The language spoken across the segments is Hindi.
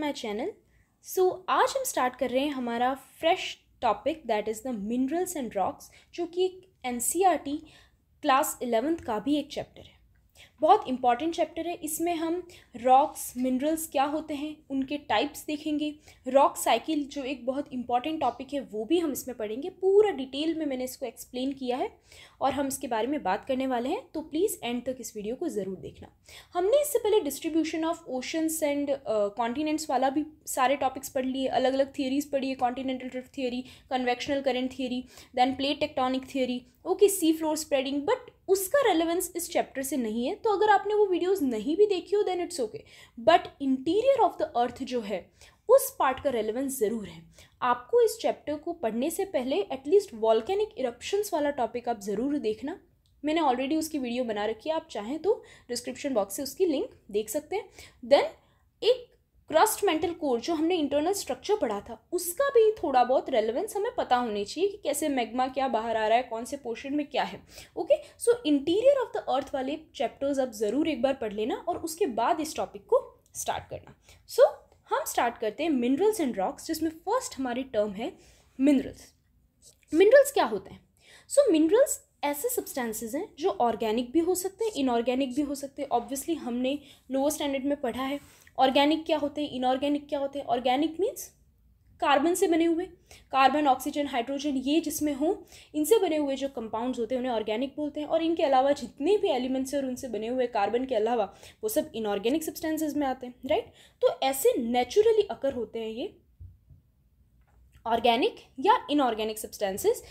माई चैनल सो आज हम स्टार्ट कर रहे हैं हमारा fresh topic that is the minerals and rocks जो कि N C R T class eleventh का भी एक चैप्टर है बहुत इंपॉर्टेंट चैप्टर है इसमें हम रॉक्स मिनरल्स क्या होते हैं उनके टाइप्स देखेंगे रॉक साइकिल जो एक बहुत इंपॉर्टेंट टॉपिक है वो भी हम इसमें पढ़ेंगे पूरा डिटेल में मैंने इसको एक्सप्लेन किया है और हम इसके बारे में बात करने वाले हैं तो प्लीज़ एंड तक इस वीडियो को ज़रूर देखना हमने इससे पहले distribution of oceans and continents वाला भी सारे टॉपिक्स पढ़ लिए अलग अलग थियरीज पढ़ी है continental drift theory convectional current theory then plate tectonic theory okay sea floor spreading but उसका रेलेवेंस इस चैप्टर से नहीं है तो अगर आपने वो वीडियोस नहीं भी देखी हो then it's okay but interior of the earth जो है उस पार्ट का रेलेवेंस ज़रूर है आपको इस चैप्टर को पढ़ने से पहले एटलीस्ट वॉल्केनिक इरप्शंस वाला टॉपिक आप ज़रूर देखना मैंने ऑलरेडी उसकी वीडियो बना रखी है आप चाहें तो डिस्क्रिप्शन बॉक्स से उसकी लिंक देख सकते हैं देन एक क्रस्ट मेंटल कोर जो हमने इंटरनल स्ट्रक्चर पढ़ा था उसका भी थोड़ा बहुत रेलेवेंस हमें पता होने चाहिए कि कैसे मैग्मा क्या बाहर आ रहा है कौन से पोर्शन में क्या है okay so interior of the earth वाले चैप्टर्स आप ज़रूर एक बार पढ़ लेना और उसके बाद इस टॉपिक को स्टार्ट करना सो so, हम स्टार्ट करते हैं मिनरल्स एंड रॉक्स जिसमें फर्स्ट हमारी टर्म है मिनरल्स मिनरल्स क्या होते हैं सो so, मिनरल्स ऐसे सब्सटेंसेस हैं जो ऑर्गेनिक भी हो सकते हैं इनऑर्गेनिक भी हो सकते हैं ऑब्वियसली हमने लोअर स्टैंडर्ड में पढ़ा है ऑर्गेनिक क्या होते हैं इनऑर्गेनिक क्या होते हैं ऑर्गेनिक मीन्स कार्बन से बने हुए कार्बन ऑक्सीजन हाइड्रोजन ये जिसमें हों इनसे बने हुए जो कंपाउंड्स होते हैं उन्हें ऑर्गेनिक बोलते हैं और इनके अलावा जितने भी एलिमेंट्स हैं और उनसे बने हुए कार्बन के अलावा वो सब इनऑर्गेनिक सब्सटेंसेज में आते हैं राइट तो ऐसे नेचुरली अकर होते हैं ये ऑर्गेनिक या इनऑर्गेनिक सब्सटेंसेस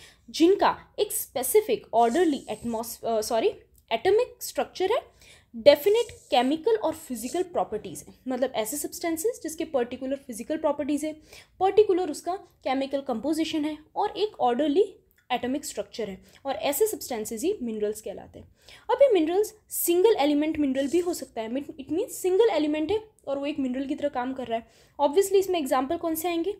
जिनका एक स्पेसिफिक ऑर्डरली एटमोस सॉरी एटमिक स्ट्रक्चर है डेफिनेट केमिकल और फिजिकल प्रॉपर्टीज़ हैं मतलब ऐसे सब्सटेंसेस जिसके पर्टिकुलर फिजिकल प्रॉपर्टीज़ है पर्टिकुलर उसका केमिकल कंपोजिशन है और एक ऑर्डरली एटॉमिक स्ट्रक्चर है और ऐसे सब्सटेंसेस ही मिनरल्स कहलाते हैं अब ये मिनरल्स सिंगल एलिमेंट मिनरल भी हो सकता है इट मीन्स सिंगल एलिमेंट है और वो एक मिनरल की तरह काम कर रहा है ऑब्वियसली इसमें एग्जाम्पल कौन से आएंगे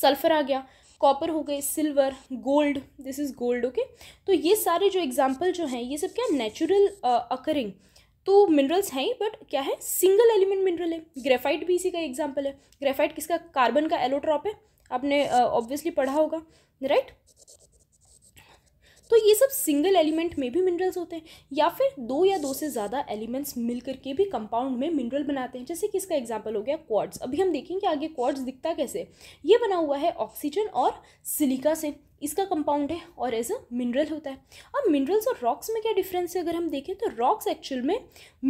सल्फर आ गया कॉपर हो गए silver gold this is gold okay तो ये सारे जो एग्जाम्पल जो हैं ये सब क्या नेचुरल अकरिंग uh, तो मिनरल्स हैं बट क्या है सिंगल एलिमेंट मिनरल है ग्रेफाइट भी इसी का एग्जाम्पल है ग्रेफाइट किसका कार्बन का एलोट्रॉप है आपने ऑब्वियसली uh, पढ़ा होगा राइट right? तो ये सब सिंगल एलिमेंट में भी मिनरल्स होते हैं या फिर दो या दो से ज़्यादा एलिमेंट्स मिल करके भी कंपाउंड में मिनरल बनाते हैं जैसे कि इसका एग्जाम्पल हो गया क्वार्ड्स अभी हम देखेंगे आगे क्वार्ड्स दिखता कैसे ये बना हुआ है ऑक्सीजन और सिलिका से इसका कंपाउंड है और एज अ मिनरल होता है अब मिनरल्स और रॉक्स में क्या डिफरेंस है अगर हम देखें तो रॉक्स एक्चुअल में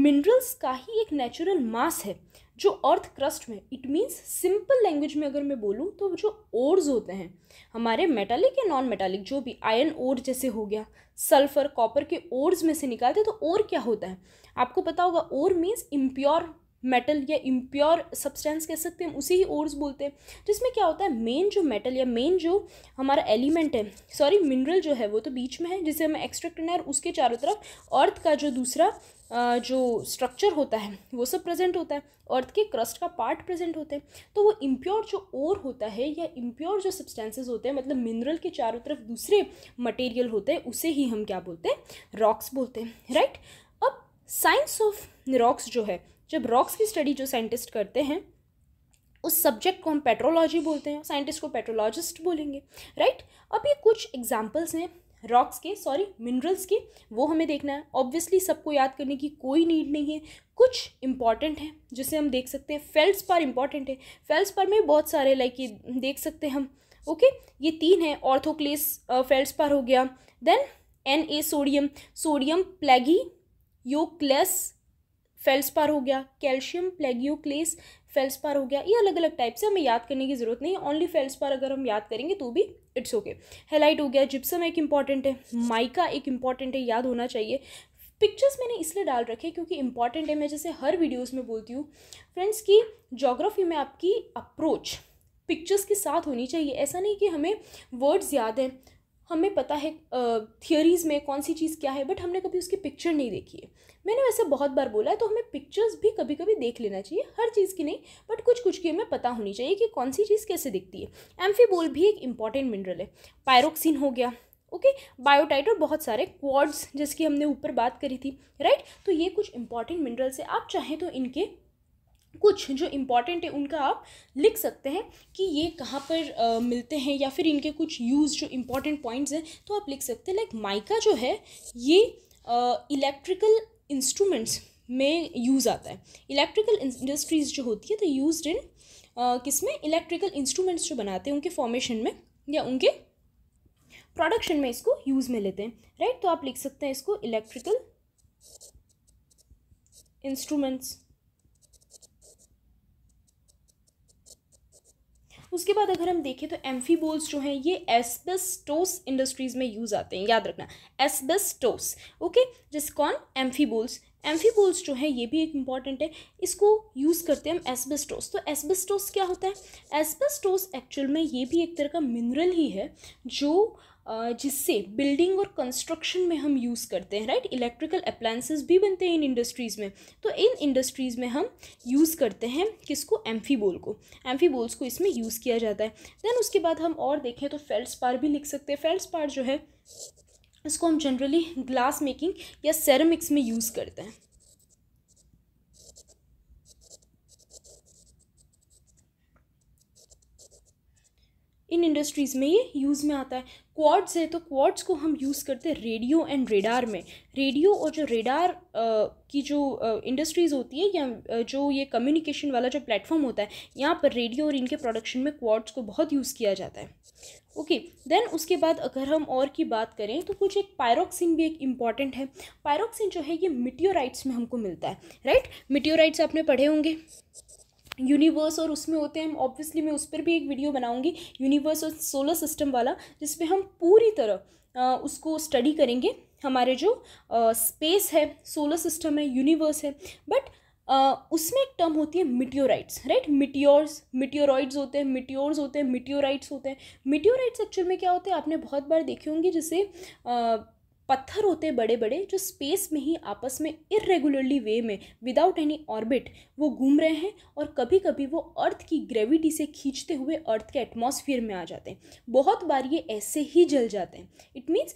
मिनरल्स का ही एक नेचुरल मास है जो अर्थ क्रस्ट में इट मीन्स सिंपल लैंग्वेज में अगर मैं बोलूँ तो जो ओर्स होते हैं हमारे मेटालिक या नॉन मेटालिक जो भी आयन ओर जैसे हो गया सल्फर कॉपर के ओर्स में से निकालते तो ओर क्या होता है आपको पता होगा ओर मीन्स इम्प्योर मेटल या इम्प्योर सब्सटेंस कह सकते हैं उसे ही ओर्स बोलते हैं जिसमें क्या होता है मेन जो मेटल या मेन जो हमारा एलिमेंट है सॉरी मिनरल जो है वो तो बीच में है जिसे हमें एक्सट्रैक्ट करना है और उसके चारों तरफ अर्थ का जो दूसरा जो स्ट्रक्चर होता है वो सब प्रेजेंट होता है अर्थ के क्रस्ट का पार्ट प्रेजेंट होते हैं तो वो इम्प्योर जो ओर होता है या इम्प्योर जो सब्सटेंसेस होते हैं मतलब मिनरल के चारों तरफ दूसरे मटेरियल होते हैं उसे ही हम क्या बोलते हैं रॉक्स बोलते हैं राइट अब साइंस ऑफ रॉक्स जो है जब रॉक्स की स्टडी जो साइंटिस्ट करते हैं उस सब्जेक्ट को हम पेट्रोलॉजी बोलते हैं साइंटिस्ट को पेट्रोलॉजिस्ट बोलेंगे राइट अब ये कुछ एग्जाम्पल्स हैं रॉक्स के सॉरी मिनरल्स के वो हमें देखना है ऑब्वियसली सबको याद करने की कोई नीड नहीं है कुछ इंपॉर्टेंट है जिसे हम देख सकते हैं फेल्स पर इंपॉर्टेंट है फेल्स पर में बहुत सारे लाइक ये देख सकते हैं हम ओके okay? ये तीन है ऑर्थोक्लेस फेल्स पर हो गया then an a sodium sodium plagioclase पर हो गया कैल्शियम प्लेगियोक्लेस फेल्सपार हो गया ये अलग अलग टाइप से हमें याद करने की ज़रूरत नहीं ओनली फेल्सपार अगर हम याद करेंगे तो भी इट्स ओके हेलाइट हो गया जिप्सम एक इंपॉर्टेंट है माइका एक इंपॉर्टेंट है याद होना चाहिए पिक्चर्स मैंने इसलिए डाल रखे क्योंकि इंपॉर्टेंट है मैं जैसे हर वीडियोस में बोलती हूँ फ्रेंड्स की जोग्राफी में आपकी अप्रोच पिक्चर्स के साथ होनी चाहिए ऐसा नहीं कि हमें वर्ड्स याद हैं हमें पता है थियोरीज़ में कौन सी चीज़ क्या है बट हमने कभी उसकी पिक्चर नहीं देखी है मैंने वैसे बहुत बार बोला है तो हमें पिक्चर्स भी कभी कभी देख लेना चाहिए हर चीज़ की नहीं बट कुछ कुछ की हमें पता होनी चाहिए कि कौन सी चीज़ कैसे दिखती है एम्फीबोल भी एक इंपॉर्टेंट मिनरल है पायरोक्सिन हो गया ओके बायोटाइट और बहुत सारे क्वाड्स जिसकी हमने ऊपर बात करी थी राइट तो ये कुछ इंपॉर्टेंट मिनरल्स है आप चाहें तो इनके कुछ जो इम्पॉर्टेंट है उनका आप लिख सकते हैं कि ये कहाँ पर आ, मिलते हैं या फिर इनके कुछ यूज़ जो इम्पॉर्टेंट पॉइंट्स हैं तो आप लिख सकते हैं लाइक माइका जो है ये इलेक्ट्रिकल इंस्ट्रूमेंट्स में यूज़ आता है इलेक्ट्रिकल इंडस्ट्रीज़ जो होती है तो यूज इन किस में इलेक्ट्रिकल इंस्ट्रूमेंट्स जो बनाते हैं उनके फॉर्मेशन में या उनके प्रोडक्शन में इसको यूज़ में लेते हैं राइट right? तो आप लिख सकते हैं इसको इलेक्ट्रिकल इंस्ट्रूमेंट्स उसके बाद अगर हम देखें तो एम्फीबोल्स जो हैं ये एस्बेस्टोस इंडस्ट्रीज़ में यूज़ आते हैं याद रखना एस्बेस्टोस ओके जिस कौन एम्फीबोल्स एम्फीबोल्स जो है ये भी एक इम्पॉर्टेंट है इसको यूज़ करते हैं हम एस्बेस्टोस तो एस्बेस्टोस क्या होता है एस्बेस्टोस एक्चुअल में ये भी एक तरह का मिनरल ही है जो जिससे बिल्डिंग और कंस्ट्रक्शन में हम यूज़ करते हैं राइट इलेक्ट्रिकल अप्लायंसेस भी बनते हैं इन इंडस्ट्रीज़ में तो इन इंडस्ट्रीज़ में हम यूज़ करते हैं किसको एम्फीबोल को एम्फीबोल्स को इसमें यूज़ किया जाता है देन उसके बाद हम और देखें तो फेल्सपार भी लिख सकते हैं फेल्सपार जो है इसको हम जनरली ग्लास मेकिंग या सेरेमिक्स में यूज़ करते हैं इन इंडस्ट्रीज़ में ये यूज़ में आता है क्वाड्स है तो क्वाड्स को हम यूज़ करते हैं रेडियो एंड रेडार में रेडियो और जो रेडार आ, की जो इंडस्ट्रीज़ होती है या जो ये कम्युनिकेशन वाला जो प्लेटफॉर्म होता है यहाँ पर रेडियो और इनके प्रोडक्शन में क्वाड्स को बहुत यूज़ किया जाता है ओके okay, देन उसके बाद अगर हम और की बात करें तो कुछ एक पायरोक्सिन भी एक इम्पॉर्टेंट है पायरोक्सिन जो है ये मिटियोराइट्स में हमको मिलता है राइट मिटियोराइट्स आपने पढ़े होंगे यूनिवर्स और उसमें होते हैं ऑब्वियसली मैं उस पर भी एक वीडियो बनाऊंगी यूनिवर्स और सोलर सिस्टम वाला जिसपे हम पूरी तरह उसको स्टडी करेंगे हमारे जो स्पेस है सोलर सिस्टम है यूनिवर्स है बट Uh, उसमें एक टर्म होती है मिट्योराइट्स राइट मिट्योर्स मिट्योराइड्स होते हैं मिट्योर्स होते हैं मिट्योराइट्स होते हैं मिट्योराइट्स एक्चुअल में क्या होते हैं आपने बहुत बार देखे होंगे जैसे uh, पत्थर होते हैं बड़े बड़े जो स्पेस में ही आपस में इरेगुलरली वे में विदाउट एनी ऑर्बिट वो घूम रहे हैं और कभी कभी वो अर्थ की ग्रेविटी से खींचते हुए अर्थ के एटमॉस्फेयर में आ जाते हैं बहुत बार ये ऐसे ही जल जाते हैं इट मीन्स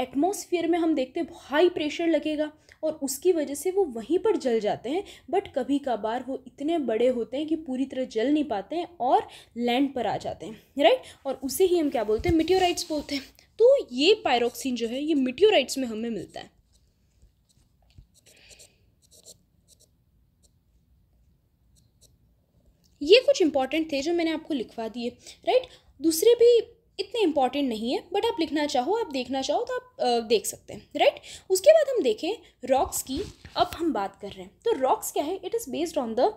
एटमॉस्फेयर में हम देखते हैं हाई प्रेशर लगेगा और उसकी वजह से वो वहीं पर जल जाते हैं बट कभी कभार वो इतने बड़े होते हैं कि पूरी तरह जल नहीं पाते हैं और लैंड पर आ जाते हैं राइट और उसे ही हम क्या बोलते हैं मिट्योराइट्स बोलते हैं तो ये पायरोक्सिन जो है ये मिट्योराइट्स में हमें मिलता है ये कुछ इंपॉर्टेंट थे जो मैंने आपको लिखवा दिए राइट दूसरे भी इतने इंपॉर्टेंट नहीं है बट आप लिखना चाहो आप देखना चाहो तो आप आ, देख सकते हैं राइट उसके बाद हम देखें रॉक्स की अब हम बात कर रहे हैं तो रॉक्स क्या है it is based on the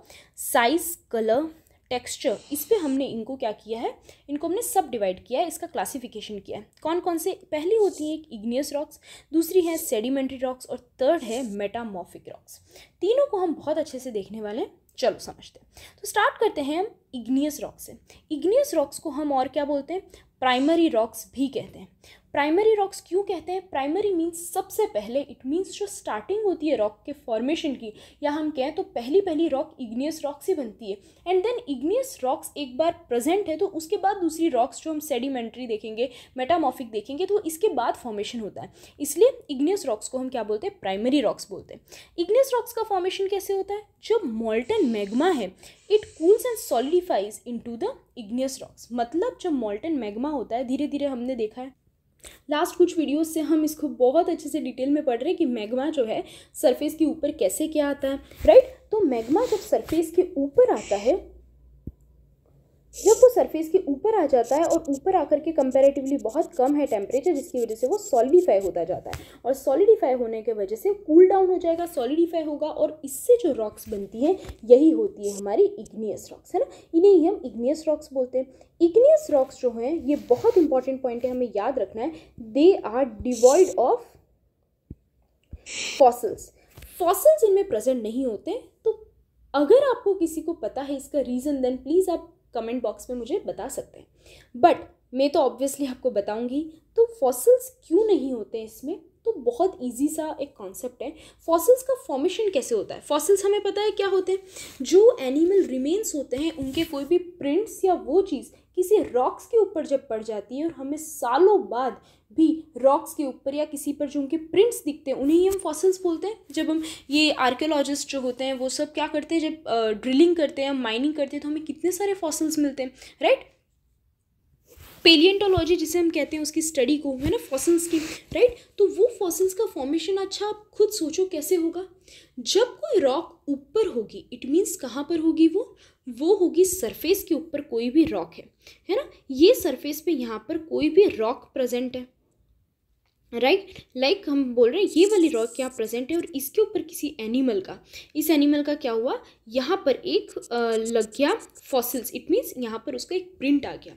size colour texture इस पर हमने इनको क्या किया है इनको हमने सब डिवाइड किया है इसका क्लासिफिकेशन किया है कौन कौन से पहली होती है एक इग्नियस रॉक्स दूसरी है सेडिमेंट्री रॉक्स और थर्ड है मेटामॉफिक रॉक्स तीनों को हम बहुत अच्छे से देखने वाले हैं चलो समझते हैं तो स्टार्ट करते हैं हम इग्नियस रॉक्स से इग्नियस रॉक्स को हम और क्या बोलते हैं प्राइमरी रॉक्स भी कहते हैं प्राइमरी रॉक्स क्यों कहते हैं प्राइमरी मीन्स सबसे पहले इट मीन्स जो स्टार्टिंग होती है रॉक के फॉर्मेशन की या हम कहें तो पहली पहली रॉक इग्नियस रॉक्स ही बनती है एंड देन इग्नियस रॉक्स एक बार प्रेजेंट है तो उसके बाद दूसरी रॉक्स जो हम सेडिमेंट्री देखेंगे मेटामॉफिक देखेंगे तो इसके बाद फॉर्मेशन होता है इसलिए इग्नियस रॉक्स को हम क्या बोलते हैं प्राइमरी रॉक्स बोलते हैं इग्नियस रॉक्स का फॉर्मेशन कैसे होता है जब मॉल्टन मैग्मा है it cools and solidifies into the igneous rocks मतलब जब मॉल्टन मैग्मा होता है धीरे धीरे हमने देखा है लास्ट कुछ वीडियोस से हम इसको बहुत अच्छे से डिटेल में पढ़ रहे हैं कि मैग्मा जो है सरफेस के ऊपर कैसे क्या आता है राइट तो मैग्मा जब सरफेस के ऊपर आता है जब वो सरफेस के ऊपर आ जाता है और ऊपर आकर के कंपैरेटिवली बहुत कम है टेम्परेचर जिसकी वजह से वो सॉलिडिफाई होता जाता है और सॉलिडिफाई होने की वजह से कूल डाउन हो जाएगा सॉलिडिफाई होगा और इससे जो रॉक्स बनती हैं यही होती है हमारी इग्नियस रॉक्स है ना इन्हें ही हम इग्नियस रॉक्स बोलते हैं इग्नियस रॉक्स जो हैं ये बहुत इंपॉर्टेंट पॉइंट है हमें याद रखना है they are devoid of fossils fossils इनमें प्रेजेंट नहीं होते तो अगर आपको किसी को पता है इसका रीज़न देन प्लीज़ आप कमेंट बॉक्स में मुझे बता सकते हैं बट मैं तो ऑब्वियसली आपको बताऊंगी तो फॉसिल्स क्यों नहीं होते इसमें तो बहुत इजी सा एक कॉन्सेप्ट है फॉसिल्स का फॉर्मेशन कैसे होता है फॉसिल्स हमें पता है क्या होते हैं जो एनिमल रिमेन्स होते हैं उनके कोई भी प्रिंट्स या वो चीज़ किसी रॉक्स के ऊपर जब पड़ जाती है और हमें सालों बाद भी रॉक्स के ऊपर या किसी पर जो उनके प्रिंट्स दिखते हैं उन्हें ही हम फॉसिल्स बोलते हैं जब हम ये आर्कियोलॉजिस्ट जो होते हैं वो सब क्या करते हैं जब ड्रिलिंग करते हैं माइनिंग करते हैं तो हमें कितने सारे फॉसिल्स मिलते हैं राइट पेलियंटोलॉजी जिसे हम कहते हैं उसकी स्टडी को है ना फॉसिल्स की राइट तो वो फॉसिल्स का फॉर्मेशन अच्छा आप खुद सोचो कैसे होगा जब कोई रॉक ऊपर होगी इट मीन्स कहाँ पर होगी वो वो होगी सरफेस के ऊपर कोई भी रॉक है है ना ये सरफेस पे यहाँ पर कोई भी रॉक प्रेजेंट है राइट right? लाइक like हम बोल रहे हैं ये वाली रॉक क्या प्रेजेंट है और इसके ऊपर किसी एनिमल का इस एनिमल का क्या हुआ यहाँ पर एक लग गया फॉसिल्स इट मीन्स यहाँ पर उसका एक प्रिंट आ गया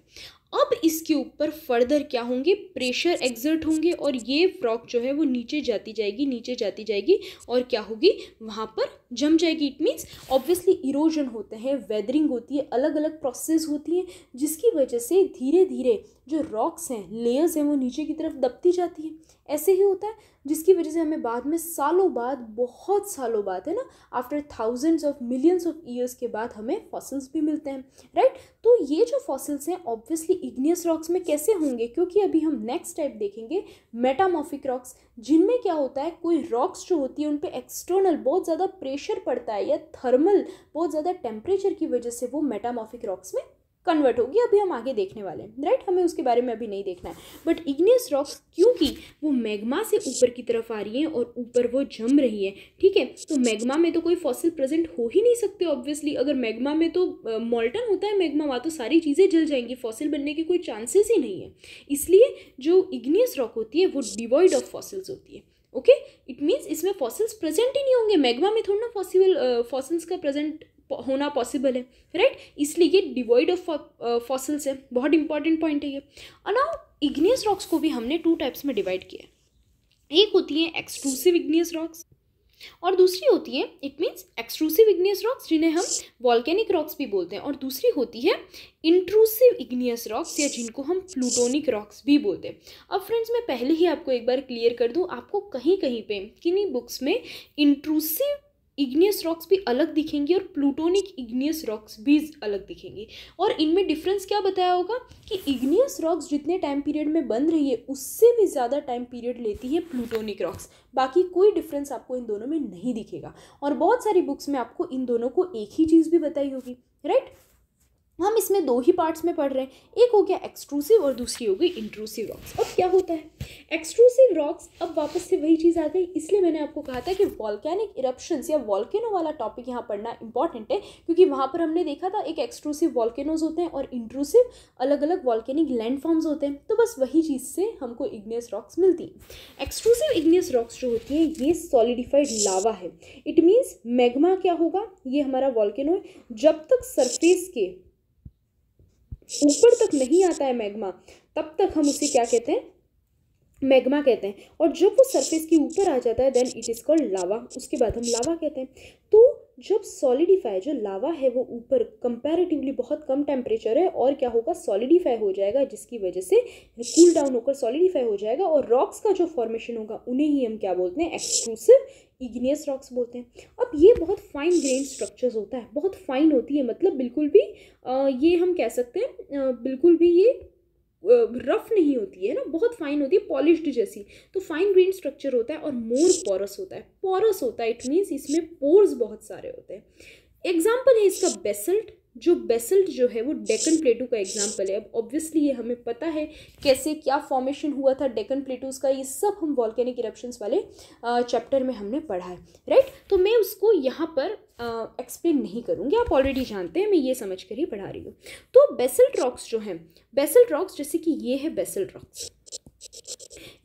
अब इसके ऊपर फर्दर क्या होंगे प्रेशर एग्जर्ट होंगे और ये फ्रॉक जो है वो नीचे जाती जाएगी नीचे जाती जाएगी और क्या होगी वहाँ पर जम जाएगी इट मीन्स ऑब्वियसली इरोजन होता है वेदरिंग होती है अलग अलग प्रोसेस होती हैं जिसकी वजह से धीरे धीरे जो रॉक्स हैं लेयर्स हैं वो नीचे की तरफ दबती जाती है ऐसे ही होता है जिसकी वजह से हमें बाद में सालों बाद बहुत सालों बाद है ना after thousands of millions of years के बाद हमें फॉसिल्स भी मिलते हैं राइट तो ये जो फॉसिल्स हैं ऑब्वियसली इग्नियस रॉक्स में कैसे होंगे क्योंकि अभी हम नेक्स्ट टाइप देखेंगे मेटामॉफिक रॉक्स जिनमें क्या होता है कोई रॉक्स जो होती है उन पर एक्सटर्नल बहुत ज़्यादा प्रेशर पड़ता है या थर्मल बहुत ज़्यादा टेम्परेचर की वजह से वो मेटामॉफिक रॉक्स में कन्वर्ट होगी अभी हम आगे देखने वाले हैं राइट हमें उसके बारे में अभी नहीं देखना है बट इग्नियस रॉक्स क्योंकि वो मैग्मा से ऊपर की तरफ आ रही हैं और ऊपर वो जम रही है ठीक है तो मैग्मा में तो कोई फॉसिल प्रेजेंट हो ही नहीं सकते ऑब्वियसली अगर मैग्मा में तो मॉल्टन होता है मैग्मा वहाँ तो सारी चीज़ें जल जाएंगी फॉसिल बनने के कोई चांसेस ही नहीं है इसलिए जो इग्नियस रॉक होती है वो डिवॉइड ऑफ फॉसिल्स होती है ओके इट मीन्स इसमें फॉसिल्स प्रेजेंट ही नहीं होंगे मैग्मा में थोड़ा ना फॉसिबल फॉसिल्स का प्रेजेंट होना पॉसिबल है राइट इसलिए ये डिवॉइड ऑफ फॉसल्स है बहुत इंपॉर्टेंट पॉइंट है ये और ना इग्नियस रॉक्स को भी हमने टू टाइप्स में डिवाइड किया है एक होती है एक्सक्लूसिव इग्नियस रॉक्स और दूसरी होती है it means exclusive igneous rocks जिन्हें हम वॉल्केनिक रॉक्स भी बोलते हैं और दूसरी होती है इंट्रूसिव इग्नियस रॉक्स या जिनको हम प्लूटोनिक रॉक्स भी बोलते हैं अब फ्रेंड्स मैं पहले ही आपको एक बार क्लियर कर दूँ आपको कहीं कहीं पे किन्हीं बुक्स में इंट्रूसिव इग्नियस रॉक्स भी अलग दिखेंगे और प्लूटोनिक इग्नियस रॉक्स भी अलग दिखेंगे और इनमें डिफरेंस क्या बताया होगा कि इग्नियस रॉक्स जितने टाइम पीरियड में बन रही है उससे भी ज़्यादा टाइम पीरियड लेती है प्लूटोनिक रॉक्स बाकी कोई डिफरेंस आपको इन दोनों में नहीं दिखेगा और बहुत सारी बुक्स में आपको इन दोनों को एक ही चीज़ भी बताई होगी राइट हम इसमें दो ही पार्ट्स में पढ़ रहे हैं एक हो गया एक्सक्लूसिव और दूसरी हो गई इंट्रूसिव रॉक्स अब क्या होता है एक्सक्लूसिव रॉक्स अब वापस से वही चीज़ आ गई इसलिए मैंने आपको कहा था कि वॉल्केनिक इरप्शंस या वॉल्केनो वाला टॉपिक यहाँ पढ़ना इंपॉर्टेंट है क्योंकि वहाँ पर हमने देखा था एक एक्सक्लूसिव वॉल्केनोज होते हैं और इंट्रूसिव अलग अलग वॉल्केनिक लैंडफॉर्म्स होते हैं तो बस वही चीज़ से हमको इग्नियस रॉक्स मिलती है एक्सक्लूसिव इग्नियस रॉक्स जो होती हैं ये सॉलिडिफाइड लावा है इट मीन्स मैगमा क्या होगा ये हमारा वॉल्केनो है जब तक सरफेस के ऊपर तक नहीं आता है मैग्मा तब तक हम उसे क्या कहते हैं मैग्मा कहते हैं और जब वो सरफेस के ऊपर आ जाता है then it is called lava उसके बाद हम लावा कहते हैं तो जब सॉलिडिफाई जो लावा है वो ऊपर कंपैरेटिवली बहुत कम टेम्परेचर है और क्या होगा सॉलिडिफाई हो जाएगा जिसकी वजह से कूल डाउन होकर सॉलिडिफाई हो जाएगा और रॉक्स का जो फॉर्मेशन होगा उन्हें ही हम क्या बोलते हैं एक्सक्लूसिव इग्नियस रॉक्स बोलते हैं अब ये बहुत फाइन ग्रेन स्ट्रक्चर्स होता है बहुत फाइन होती है मतलब बिल्कुल भी आ, ये हम कह सकते हैं बिल्कुल भी ये रफ नहीं होती है ना बहुत फाइन होती है पॉलिश्ड जैसी तो फाइन ग्रेन स्ट्रक्चर होता है और मोर पोरस होता है पोरस होता है इट मीन्स इसमें पोर्स बहुत सारे होते हैं एग्जाम्पल है इसका बेसल्ट जो बेसल्ट जो है वो डेकन प्लेटू का एग्जाम्पल है अब ऑब्वियसली ये हमें पता है कैसे क्या फॉर्मेशन हुआ था डेकन प्लेटूज का ये सब हम वॉल्केनिक इरप्शंस वाले चैप्टर में हमने पढ़ा है राइट तो मैं उसको यहाँ पर एक्सप्लेन नहीं करूँगी आप ऑलरेडी जानते हैं मैं ये समझ कर ही पढ़ा रही हूँ तो बेसल्ट रॉक्स जो हैं बेसल्ट रॉक्स जैसे कि ये है बेसल्ट रॉक्स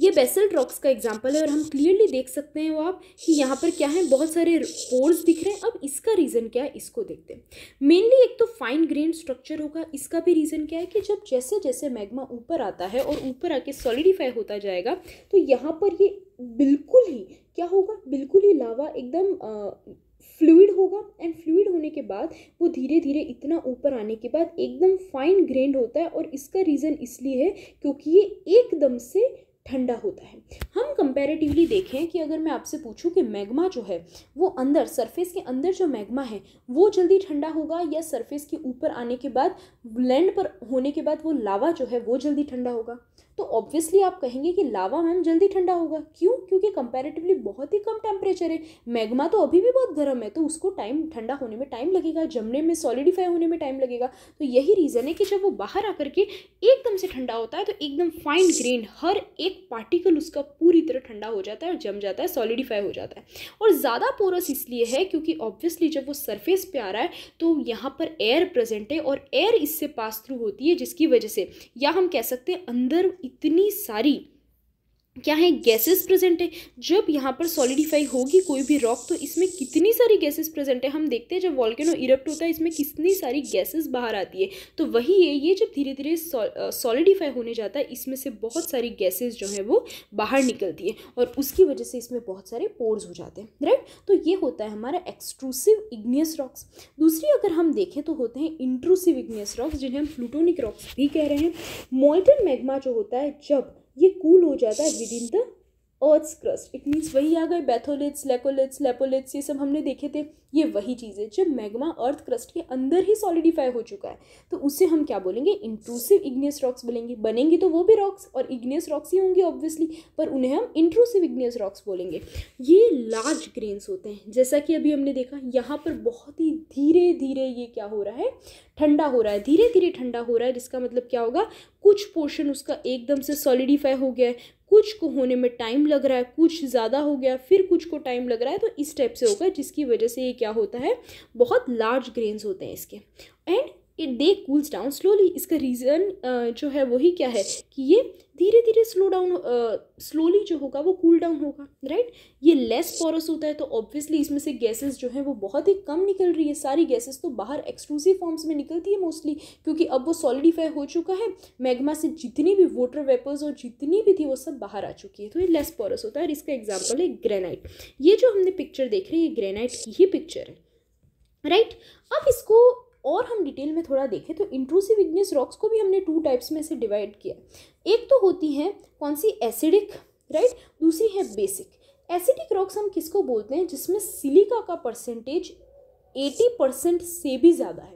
ये बेसल रॉक्स का एग्जाम्पल है और हम क्लियरली देख सकते हैं वो आप कि यहाँ पर क्या है बहुत सारे पोर्स दिख रहे हैं अब इसका रीज़न क्या है इसको देखते हैं मेनली एक तो फाइन ग्रेन स्ट्रक्चर होगा इसका भी रीज़न क्या है कि जब जैसे जैसे मैग्मा ऊपर आता है और ऊपर आके सॉलिडिफाई होता जाएगा तो यहाँ पर ये बिल्कुल ही क्या होगा बिल्कुल ही लावा एकदम फ्लूड होगा एंड फ्लूड होने के बाद वो धीरे धीरे इतना ऊपर आने के बाद एकदम फाइन ग्रेंड होता है और इसका रीज़न इसलिए है क्योंकि ये एकदम से ठंडा होता है हम कंपैरेटिवली देखें कि अगर मैं आपसे पूछूं कि मैग्मा जो है वो अंदर सरफेस के अंदर जो मैग्मा है वो जल्दी ठंडा होगा या सरफेस के ऊपर आने के बाद लैंड पर होने के बाद वो लावा जो है वो जल्दी ठंडा होगा तो ऑब्वियसली आप कहेंगे कि लावा मैम जल्दी ठंडा होगा क्यों क्योंकि कंपैरेटिवली बहुत ही कम टेम्परेचर है मैग्मा तो अभी भी बहुत गर्म है तो उसको टाइम ठंडा होने में टाइम लगेगा जमने में सॉलिडिफाई होने में टाइम लगेगा तो यही रीज़न है कि जब वो बाहर आकर के एकदम से ठंडा होता है तो एकदम फाइन ग्रेन हर एक पार्टिकल उसका पूरी तरह ठंडा हो जाता है और जम जाता है सॉलिडिफाई हो जाता है और ज़्यादा पोरस इसलिए है क्योंकि ऑब्वियसली जब वो सरफेस पर आ रहा है तो यहाँ पर एयर प्रेजेंट है और एयर इससे पास थ्रू होती है जिसकी वजह से या हम कह सकते हैं अंदर इतनी सारी क्या है गैसेस प्रेजेंट है जब यहाँ पर सॉलिडिफाई होगी कोई भी रॉक तो इसमें कितनी सारी गैसेस प्रेजेंट है हम देखते हैं जब वॉल्केनो इरप्ट होता है इसमें कितनी सारी गैसेस बाहर आती है तो वही है ये जब धीरे धीरे सॉलिडिफाई होने जाता है इसमें से बहुत सारी गैसेस जो है वो बाहर निकलती है और उसकी वजह से इसमें बहुत सारे पोर्स हो जाते हैं राइट तो ये होता है हमारा एक्सट्रूसिव इग्नियस रॉक्स दूसरी अगर हम देखें तो होते हैं इंट्रूसिव इग्नियस रॉक्स जिन्हें हम प्लूटोनिक रॉक्स भी कह रहे हैं मोल्टन मैगमा जो होता है जब ये कूल हो जाता है within the earth crust it means वही आ गए बैथोलिट्स लेकोलिट्स लेपोलिट्स ये सब हमने देखे थे ये वही चीज़ है जब मैग्मा अर्थ क्रस्ट के अंदर ही सॉलिडिफाई हो चुका है तो उससे हम क्या बोलेंगे इंट्रूसिव इग्नियस रॉक्स बोलेंगे बनेंगी तो वो भी रॉक्स और इग्नियस रॉक्स ही होंगे ऑब्वियसली पर उन्हें हम इंट्रूसिव इग्नियस रॉक्स बोलेंगे ये लार्ज ग्रेन्स होते हैं जैसा कि अभी हमने देखा यहाँ पर बहुत ही धीरे धीरे ये क्या हो रहा है ठंडा हो रहा है धीरे धीरे ठंडा हो रहा है जिसका मतलब क्या होगा कुछ पोर्शन उसका एकदम से सॉलिडिफाई हो गया है कुछ को होने में टाइम लग रहा है कुछ ज़्यादा हो गया फिर कुछ को टाइम लग रहा है तो इस टाइप से होगा जिसकी वजह से ये क्या होता है बहुत लार्ज ग्रेन्स होते हैं इसके and it they cools down slowly इसका रीज़न जो है वही क्या है कि ये धीरे धीरे स्लो डाउन स्लोली जो होगा वो कूल डाउन होगा राइट ये लेस पोरस होता है तो ऑब्वियसली इसमें से गैसेस जो है वो बहुत ही कम निकल रही है सारी गैसेस तो बाहर एक्सक्लूसिव फॉर्म्स में निकलती है मोस्टली क्योंकि अब वो सॉलिडिफाई हो चुका है मैग्मा से जितनी भी वाटर वेपर्स और जितनी भी थी वो सब बाहर आ चुकी है तो ये लेस पोरस होता है और इसका एग्जाम्पल है ग्रेनाइट ये जो हमने पिक्चर देख रही है ये ग्रेनाइट की ही पिक्चर है राइट right? अब इसको और हम डिटेल में थोड़ा देखें तो इंट्रूसिव इग्नियस रॉक्स को भी हमने टू टाइप्स में से डिवाइड किया एक तो होती है कौन सी एसिडिक राइट दूसरी है बेसिक एसिडिक रॉक्स हम किसको बोलते हैं जिसमें सिलिका का परसेंटेज एटी परसेंट से भी ज़्यादा है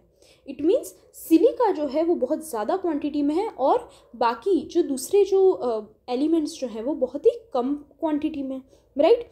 इट मीन्स सिलिका जो है वो बहुत ज़्यादा क्वांटिटी में है और बाकी जो दूसरे जो एलिमेंट्स uh, जो हैं वो बहुत ही कम क्वांटिटी में राइट right?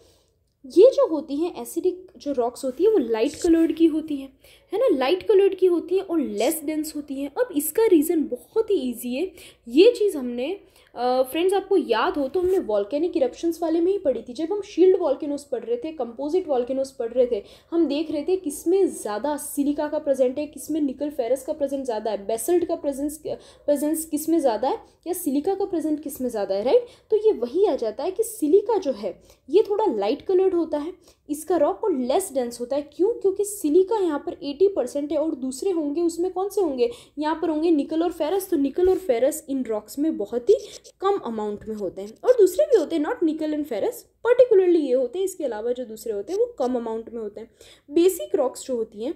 ये जो होती हैं एसिडिक जो रॉक्स होती है वो लाइट कलर्ड की होती हैं है ना लाइट कलर्ड की होती हैं और लेस डेंस होती हैं अब इसका रीज़न बहुत ही ईजी है ये चीज़ हमने फ्रेंड्स आपको याद हो तो हमने वॉल्केनिक इरप्शंस वाले में ही पढ़ी थी जब हम शील्ड वॉल्केनोस पढ़ रहे थे कंपोजिट वॉल्केनोस पढ़ रहे थे हम देख रहे थे किसमें ज़्यादा सिलिका का प्रेजेंट है किसमें निकल फेरस का प्रेजेंट ज़्यादा है बेसल्ट का प्रेजेंस प्रेजेंस किस में ज़्यादा है या सिलिका का प्रेजेंट किस में ज़्यादा है राइट तो ये वही आ जाता है कि सिलिका जो है ये थोड़ा लाइट कलर्ड होता है इसका रॉक और लेस डेंस होता है क्यों क्योंकि सिलिका यहाँ पर एटी परसेंट है और दूसरे होंगे उसमें कौन से होंगे यहाँ पर होंगे निकल और फेरस तो निकल और फेरस इन रॉक्स में बहुत ही कम अमाउंट में होते हैं और दूसरे भी होते हैं नॉट निकल एंड फेरस पर्टिकुलरली ये होते हैं इसके अलावा जो दूसरे होते हैं वो कम अमाउंट में होते हैं बेसिक रॉक्स जो होती हैं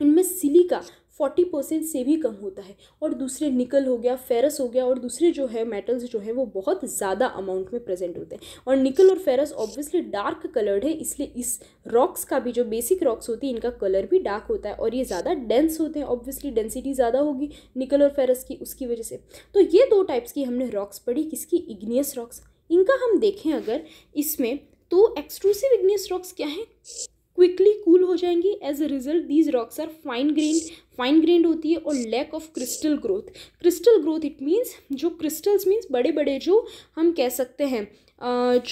इनमें सिलिका फोर्टी परसेंट से भी कम होता है और दूसरे निकल हो गया फेरस हो गया और दूसरे जो है मेटल्स जो हैं वो बहुत ज़्यादा अमाउंट में प्रेजेंट होते हैं और निकल और फेरस ऑब्वियसली डार्क कलर्ड है इसलिए इस रॉक्स का भी जो बेसिक रॉक्स होती है इनका कलर भी डार्क होता है और ये ज़्यादा डेंस होते हैं ऑब्वियसली डेंसिटी ज़्यादा होगी निकल और फेरस की उसकी वजह से तो ये दो टाइप्स की हमने रॉक्स पढ़ी किसकी इग्नियस रॉक्स इनका हम देखें अगर इसमें तो एक्सक्लूसिव इग्नियस रॉक्स क्या है क्विकली कूल हो जाएंगी as a result these rocks are fine grain fine grain होती है और lack of crystal growth crystal growth it means जो क्रिस्टल्स मीन्स बड़े बड़े जो हम कह सकते हैं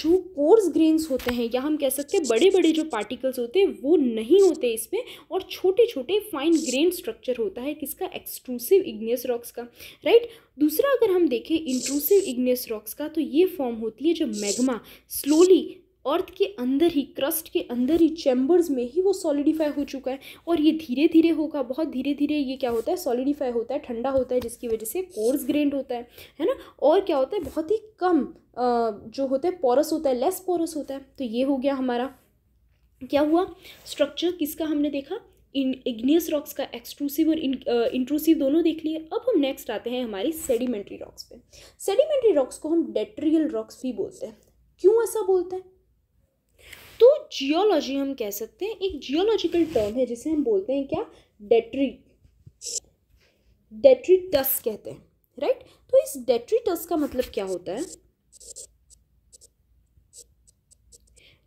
जो कोर्स ग्रेन्स होते हैं या हम कह सकते हैं बड़े बड़े जो पार्टिकल्स होते हैं वो नहीं होते इसमें और छोटे छोटे फाइन ग्रेन स्ट्रक्चर होता है किसका एक्सट्रूसिव इग्नियस रॉक्स का राइट दूसरा अगर हम देखें इंट्रूसिव इग्नियस रॉक्स का तो ये फॉर्म होती है जब मैग्मा स्लोली अर्थ के अंदर ही क्रस्ट के अंदर ही चैम्बर्स में ही वो सॉलिडिफाई हो चुका है और ये धीरे धीरे होगा बहुत धीरे धीरे ये क्या होता है सॉलिडिफाई होता है ठंडा होता है जिसकी वजह से कोर्स ग्रेंड होता है है ना और क्या होता है बहुत ही कम जो होता है पोरस होता है लेस पोरस होता है तो ये हो गया हमारा क्या हुआ स्ट्रक्चर किसका हमने देखा इन इग्नियस रॉक्स का एक्सक्लूसिव और इंट्रूसिव दोनों देख लिए अब हम नेक्स्ट आते हैं हमारी सेडिमेंट्री रॉक्स पे सेडिमेंट्री रॉक्स को हम डेट्रियल रॉक्स भी बोलते हैं क्यों ऐसा बोलते हैं तो जियोलॉजी हम कह सकते हैं एक जियोलॉजिकल टर्म है जिसे हम बोलते हैं क्या डेट्री डेट्रीटस कहते हैं राइट right? तो इस डेट्रीटस का मतलब क्या होता है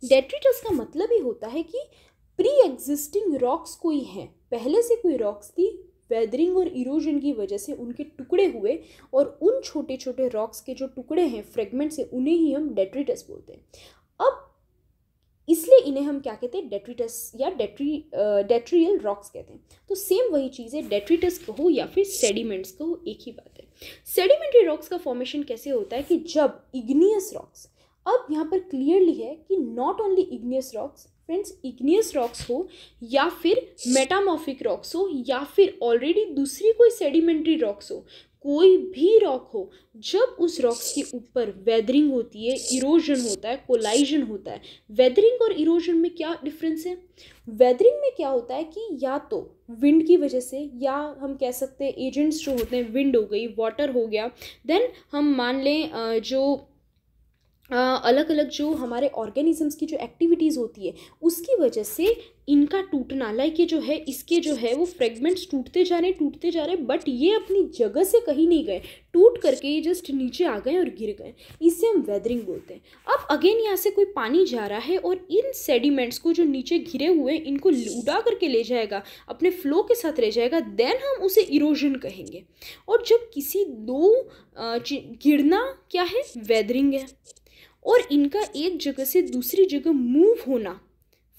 डेट्रीटस का मतलब ही होता है कि प्री एग्जिस्टिंग रॉक्स कोई हैं पहले से कोई रॉक्स थी वेदरिंग और इरोजन की वजह से उनके टुकड़े हुए और उन छोटे छोटे रॉक्स के जो टुकड़े हैं फ्रेगमेंट से उन्हें ही हम डेट्रीटस बोलते हैं अब इसलिए इन्हें हम क्या कहते हैं डेट्रीटस या डेट्री डेट्रियल रॉक्स कहते हैं तो सेम वही चीज़ है डेट्रीटस कहो या फिर सेडिमेंट्स कहो एक ही बात है सेडिमेंट्री रॉक्स का फॉर्मेशन कैसे होता है कि जब इग्नियस रॉक्स अब यहाँ पर क्लियरली है कि not only igneous rocks friends igneous rocks हो या फिर मेटामॉफिक रॉक्स हो या फिर ऑलरेडी दूसरी कोई सेडिमेंट्री रॉक्स हो कोई भी रॉक हो जब उस रॉक्स के ऊपर वेदरिंग होती है इरोजन होता है कोलाइजन होता है वेदरिंग और इरोजन में क्या डिफरेंस है वेदरिंग में क्या होता है कि या तो विंड की वजह से या हम कह सकते हैं एजेंट्स जो होते हैं विंड हो गई वाटर हो गया देन हम मान लें जो अलग अलग जो हमारे ऑर्गेनिजम्स की जो एक्टिविटीज़ होती है उसकी वजह से इनका टूटना लाइक ये जो है इसके जो है वो फ्रेगमेंट्स टूटते जा रहे हैं टूटते जा रहे हैं बट ये अपनी जगह से कहीं नहीं गए टूट करके ये जस्ट नीचे आ गए और गिर गए इससे हम वेदरिंग बोलते हैं अब अगेन यहाँ से कोई पानी जा रहा है और इन सेडिमेंट्स को जो नीचे घिरे हुए इनको उड़ा करके ले जाएगा अपने फ्लो के साथ ले जाएगा देन हम उसे इरोजन कहेंगे और जब किसी दो गिरना क्या है वेदरिंग है और इनका एक जगह से दूसरी जगह मूव होना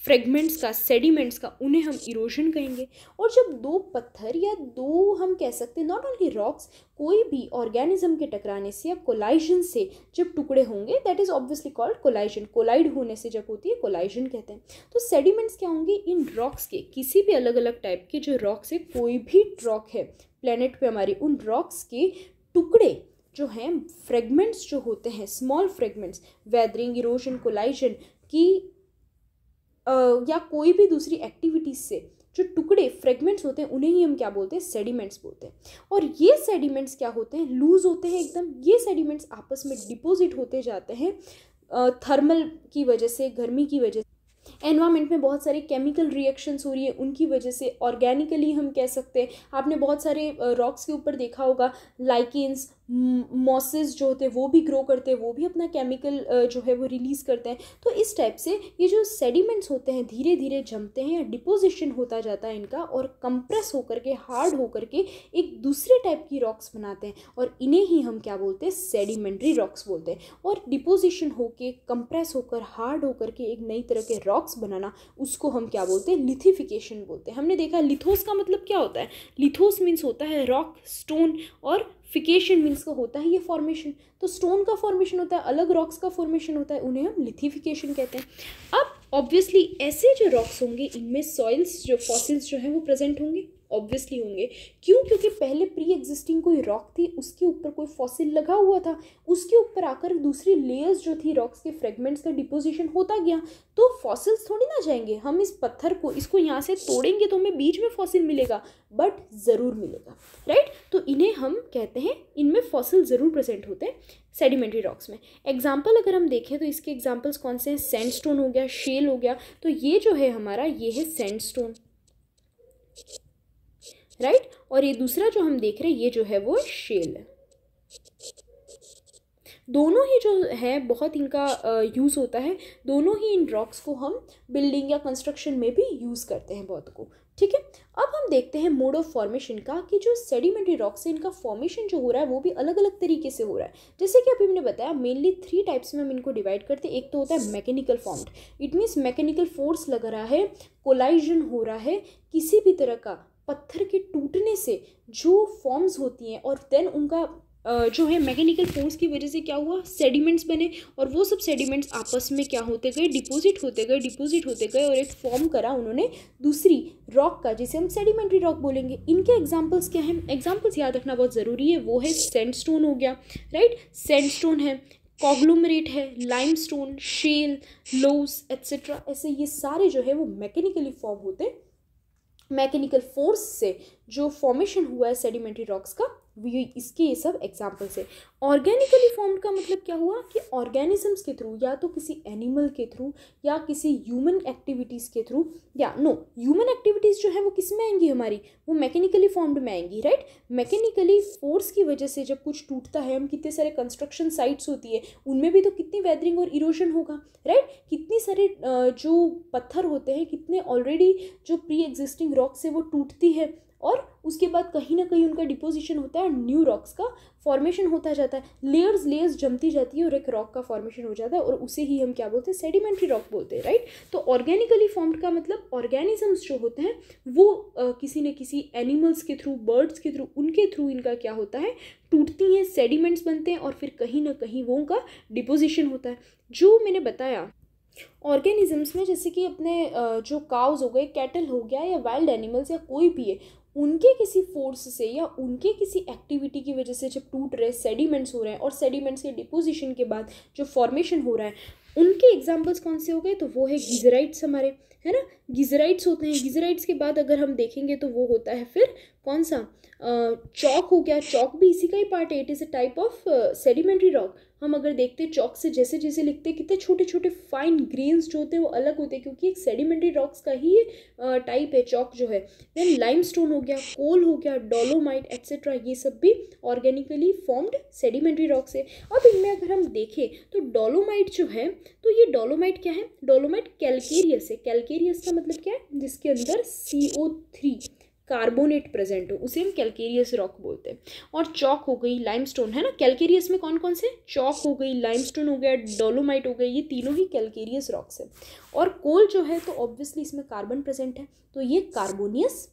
फ्रेगमेंट्स का सेडिमेंट्स का उन्हें हम इरोजन कहेंगे और जब दो पत्थर या दो हम कह सकते हैं नॉट ओनली रॉक्स कोई भी ऑर्गेनिज्म के टकराने से या कोलाइजन से जब टुकड़े होंगे that is obviously called collision collide होने से जब होती है कोलाइजन कहते हैं तो सेडिमेंट्स क्या होंगे इन रॉक्स के किसी भी अलग अलग टाइप के जो रॉक्स है कोई भी रॉक है प्लानट पर हमारी उन रॉक्स के टुकड़े जो हैं फ्रेगमेंट्स जो होते हैं small fragments weathering erosion collision की आ, या कोई भी दूसरी एक्टिविटीज़ से जो टुकड़े फ्रेगमेंट्स होते हैं उन्हें ही हम क्या बोलते हैं सेडिमेंट्स बोलते हैं और ये सेडिमेंट्स क्या होते हैं लूज होते हैं एकदम ये सेडिमेंट्स आपस में डिपोजिट होते जाते हैं थर्मल की वजह से गर्मी की वजह एनवामेंट में बहुत सारे केमिकल रिएक्शंस हो रही है उनकी वजह से ऑर्गेनिकली हम कह सकते हैं आपने बहुत सारे रॉक्स के ऊपर देखा होगा लाइकिन्स मॉसेस जो होते हैं वो भी ग्रो करते हैं वो भी अपना केमिकल जो है वो रिलीज़ करते हैं तो इस टाइप से ये जो सेडिमेंट्स होते हैं धीरे धीरे जमते हैं या डिपोजिशन होता जाता है इनका और कंप्रेस होकर के हार्ड होकर के एक दूसरे टाइप की रॉक्स बनाते हैं और इन्हें ही हम क्या बोलते हैं सेडिमेंट्री रॉक्स बोलते हैं और डिपोजिशन होकर कंप्रेस होकर हार्ड होकर के एक नई तरह के रॉक रॉक्स बनाना उसको हम क्या बोलते हैं लिथिफिकेशन बोलते हैं हमने देखा लिथोस का मतलब क्या होता है लिथोस मीन्स होता है रॉक स्टोन और फिकेशन मीन्स का होता है ये फॉर्मेशन तो स्टोन का फॉर्मेशन होता है अलग रॉक्स का फॉर्मेशन होता है उन्हें हम लिथिफिकेशन कहते हैं अब ऑब्वियसली ऐसे जो रॉक्स होंगे इनमें सॉइल्स जो फॉसिल्स जो हैं वो प्रेजेंट होंगे ऑब्वियसली होंगे क्यों क्योंकि पहले प्री एग्जिस्टिंग कोई रॉक थी उसके ऊपर कोई फॉसिल लगा हुआ था उसके ऊपर आकर दूसरी लेयर्स जो थी रॉक्स के फ्रेगमेंट्स का डिपोजिशन होता गया तो फॉसिल्स थोड़ी ना जाएंगे हम इस पत्थर को इसको यहाँ से तोड़ेंगे तो हमें बीच में फॉसिल मिलेगा बट ज़रूर मिलेगा राइट तो इन्हें हम कहते हैं इनमें फॉसिल ज़रूर प्रेजेंट होते हैं सेडिमेंट्री रॉक्स में एग्जाम्पल अगर हम देखें तो इसके एग्जाम्पल्स कौन से हैं सैंडस्टोन हो गया शेल हो गया तो ये जो है हमारा ये है सैंडस्टोन राइट और ये दूसरा जो हम देख रहे हैं ये जो है वो शेल दोनों ही जो है बहुत इनका यूज़ होता है दोनों ही इन रॉक्स को हम बिल्डिंग या कंस्ट्रक्शन में भी यूज़ करते हैं बहुत को ठीक है अब हम देखते हैं मोड ऑफ फॉर्मेशन का कि जो सेडिमेंट्री रॉक्स है इनका फॉर्मेशन जो हो रहा है वो भी अलग अलग तरीके से हो रहा है जैसे कि अभी हमने बताया मेनली थ्री टाइप्स में हम इनको डिवाइड करते हैं एक तो होता है mechanical formed it means mechanical force लग रहा है कोलाइजन हो रहा है किसी भी तरह का पत्थर के टूटने से जो फॉर्म्स होती हैं और देन उनका जो है मैकेनिकल फोर्स की वजह से क्या हुआ सेडिमेंट्स बने और वो सब सेडिमेंट्स आपस में क्या होते गए डिपॉजिट होते गए डिपॉजिट होते गए और एक फॉर्म करा उन्होंने दूसरी रॉक का जिसे हम सेडिमेंट्री रॉक बोलेंगे इनके एग्जाम्पल्स क्या हैं एग्जाम्पल्स याद रखना बहुत ज़रूरी है वो है सैंडस्टोन हो गया राइट सैंडस्टोन है कॉग्लोमरेट है स्टोन शेल लोस एट्सेट्रा ऐसे ये सारे जो है वो मैकेनिकली फॉर्म होते हैं मैकेनिकल फोर्स से जो फॉर्मेशन हुआ है सेडिमेंट्री रॉक्स का इसके ये सब एग्जाम्पल्स है ऑर्गेनिकली फॉर्म्ड का मतलब क्या हुआ कि ऑर्गेनिजम्स के थ्रू या तो किसी एनिमल के थ्रू या किसी ह्यूमन एक्टिविटीज़ के थ्रू या नो ह्यूमन एक्टिविटीज़ जो है वो किस में आएंगी हमारी वो मैकेनिकली फॉर्म्ड में आएंगी राइट मैकेनिकली फोर्स की वजह से जब कुछ टूटता है हम कितने सारे कंस्ट्रक्शन साइट्स होती है उनमें भी तो कितनी वेदरिंग और इरोशन होगा राइट कितने सारे जो पत्थर होते हैं कितने ऑलरेडी जो प्री एग्जिस्टिंग रॉक्स है वो टूटती है और उसके बाद कहीं ना कहीं उनका डिपोजिशन होता है न्यू रॉक्स का फॉर्मेशन होता जाता है लेयर्स लेयर्स जमती जाती है और एक रॉक का फॉर्मेशन हो जाता है और उसे ही हम क्या बोलते हैं सेडिमेंट्री रॉक बोलते हैं राइट तो ऑर्गेनिकली फॉर्म्ड का मतलब ऑर्गेनिजम्स जो होते हैं वो आ, किसी न किसी एनिमल्स के थ्रू बर्ड्स के थ्रू उनके थ्रू इनका क्या होता है टूटती हैं सेडिमेंट्स बनते हैं और फिर कहीं ना कहीं वो उनका डिपोजिशन होता है जो मैंने बताया ऑर्गेनिजम्स में जैसे कि अपने जो काउज हो गए कैटल हो गया या वाइल्ड एनिमल्स या कोई भी है उनके किसी फोर्स से या उनके किसी एक्टिविटी की वजह से जब टूट रहे सेडिमेंट्स हो रहे हैं और सेडिमेंट्स के डिपोजिशन के बाद जो फॉर्मेशन हो रहा है उनके एग्जाम्पल्स कौन से हो गए तो वो है गिजराइट्स हमारे है ना गिजराइट्स होते हैं गिजराइट्स के बाद अगर हम देखेंगे तो वो होता है फिर कौन सा चौक हो गया चौक भी इसी का ही पार्ट है it is a type of sedimentary rock हम अगर देखते चौक से जैसे जैसे लिखते कितने छोटे छोटे फाइन ग्रेन्स जो होते हैं वो अलग होते हैं क्योंकि एक सेडिमेंट्री रॉक्स का ही टाइप है चौक जो है देन लाइमस्टोन हो गया कोल हो गया डोलोमाइट एक्सेट्रा ये सब भी ऑर्गेनिकली फॉर्म्ड सेडिमेंट्री रॉक्स है अब इनमें अगर हम देखें तो डोलोमाइट जो है तो ये डोलोमाइट क्या है डोलोमाइट कैलकेरियस है कैलकेरियस का मतलब क्या है जिसके अंदर C O three carbonate present हो उसे हम कैलकेरियस रॉक बोलते हैं और चौक हो गई लाइमस्टोन है ना कैलकेरियस में कौन कौन से चौक हो गई लाइमस्टोन हो गया डोलोमाइट हो गया ये तीनों ही कैलकेरियस रॉक्स है और कोल जो है तो ऑब्वियसली इसमें कार्बन प्रेजेंट है तो ये कार्बोनियस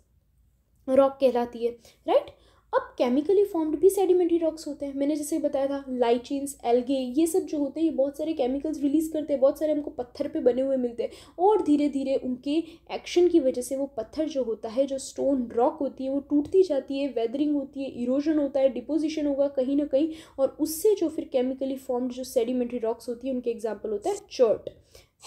रॉक कहलाती है राइट right? अब केमिकली फॉर्म्ड भी सेडिमेंट्री रॉक्स होते हैं मैंने जैसे बताया था लाइचिन्स एल्गे ये सब जो होते हैं ये बहुत सारे केमिकल्स रिलीज़ करते हैं बहुत सारे हमको पत्थर पे बने हुए मिलते हैं और धीरे धीरे उनके एक्शन की वजह से वो पत्थर जो होता है जो स्टोन रॉक होती है वो टूटती जाती है वेदरिंग होती है इरोजन होता है डिपोजिशन होगा कहीं ना कहीं और उससे जो फिर केमिकली फॉर्म्ड जो सेडिमेंट्री रॉक्स होती है उनके एग्जाम्पल होता है chert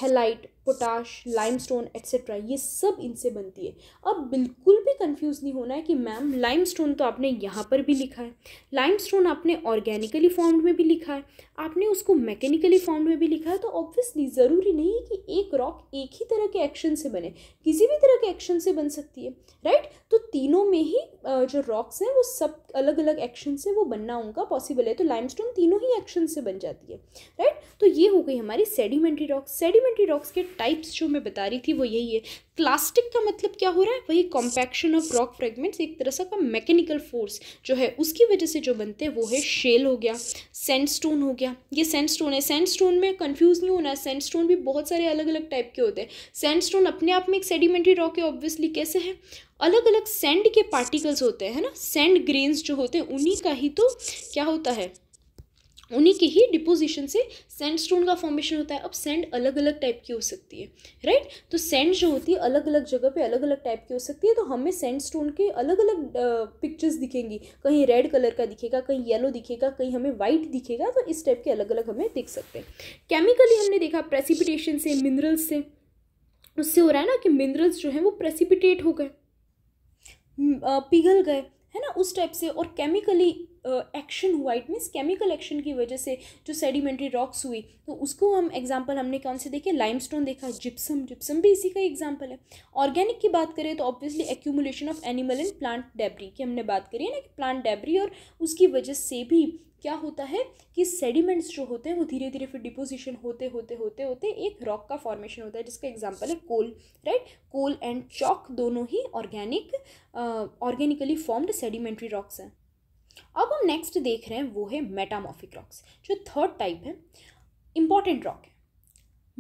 halite potash limestone etcetera ये सब इनसे बनती है अब बिल्कुल भी कंफ्यूज नहीं होना है कि मैम लाइमस्टोन तो आपने यहाँ पर भी लिखा है लाइमस्टोन आपने ऑर्गेनिकली फॉर्म्ड में भी लिखा है आपने उसको मैकेनिकली फॉर्म्ड में भी लिखा है तो ऑब्वियसली ज़रूरी नहीं है कि एक रॉक एक ही तरह के एक्शन से बने किसी भी तरह के एक्शन से बन सकती है राइट तो तीनों में ही जो रॉक्स हैं वो सब अलग अलग एक्शन से वो बनना उनका पॉसिबल है तो लाइम तीनों ही एक्शन से बन जाती है राइट तो ये हो गई हमारी सेडिमेंट्री रॉक्स सेडिमेंट्री रॉक्स के टाइप्स जो मैं बता रही थी वो यही है प्लास्टिक का मतलब क्या हो रहा है वही कॉम्पैक्शन ऑफ रॉक फ्रेगमेंट्स एक तरह का मैकेनिकल फोर्स जो है उसकी वजह से जो बनते हैं वो है शेल हो गया सैंडस्टोन हो गया ये सैंडस्टोन है सैंडस्टोन में कंफ्यूज नहीं होना सैंडस्टोन भी बहुत सारे अलग अलग टाइप के होते हैं सैंडस्टोन अपने आप में एक सेडिमेंट्री रॉक है ऑब्वियसली कैसे है अलग अलग सेंड के पार्टिकल्स होते हैं है ना सेंड ग्रेन्स जो होते हैं उन्हीं का ही तो क्या होता है उन्हीं के ही डिपोजिशन से स्टोन का फॉर्मेशन होता है अब सैंड अलग अलग टाइप की हो सकती है राइट तो सैंड जो होती है अलग अलग जगह पे अलग अलग टाइप की हो सकती है तो हमें स्टोन के अलग अलग पिक्चर्स दिखेंगी कहीं रेड कलर का दिखेगा कहीं येलो दिखेगा कहीं हमें व्हाइट दिखेगा तो इस टाइप के अलग अलग हमें दिख सकते हैं केमिकली हमने देखा प्रेसिपिटेशन से मिनरल्स से उससे हो रहा है ना कि मिनरल्स जो हैं वो प्रेसिपिटेट हो गए हम्म, पिघल गए है ना उस टाइप से और केमिकली एक्शन हुआ इट मीन्स केमिकल एक्शन की वजह से जो सेडिमेंट्री रॉक्स हुई तो उसको हम एग्जाम्पल हमने कौन से देखे लाइमस्टोन देखा जिप्सम जिप्सम भी इसी का एग्जाम्पल है ऑर्गेनिक की बात करें तो obviously accumulation of animal and plant debris की हमने बात करी है ना कि प्लांट डेबरी और उसकी वजह से भी क्या होता है कि सेडिमेंट्स जो होते हैं वो धीरे धीरे फिर डिपोजिशन होते होते होते होते एक रॉक का फॉर्मेशन होता है जिसका एग्जाम्पल है कोल राइट कोल एंड चौक दोनों ही organic organically formed sedimentary rocks हैं अब हम नेक्स्ट देख रहे हैं वो है मेटामॉफिक रॉक्स जो थर्ड टाइप है इम्पॉर्टेंट रॉक है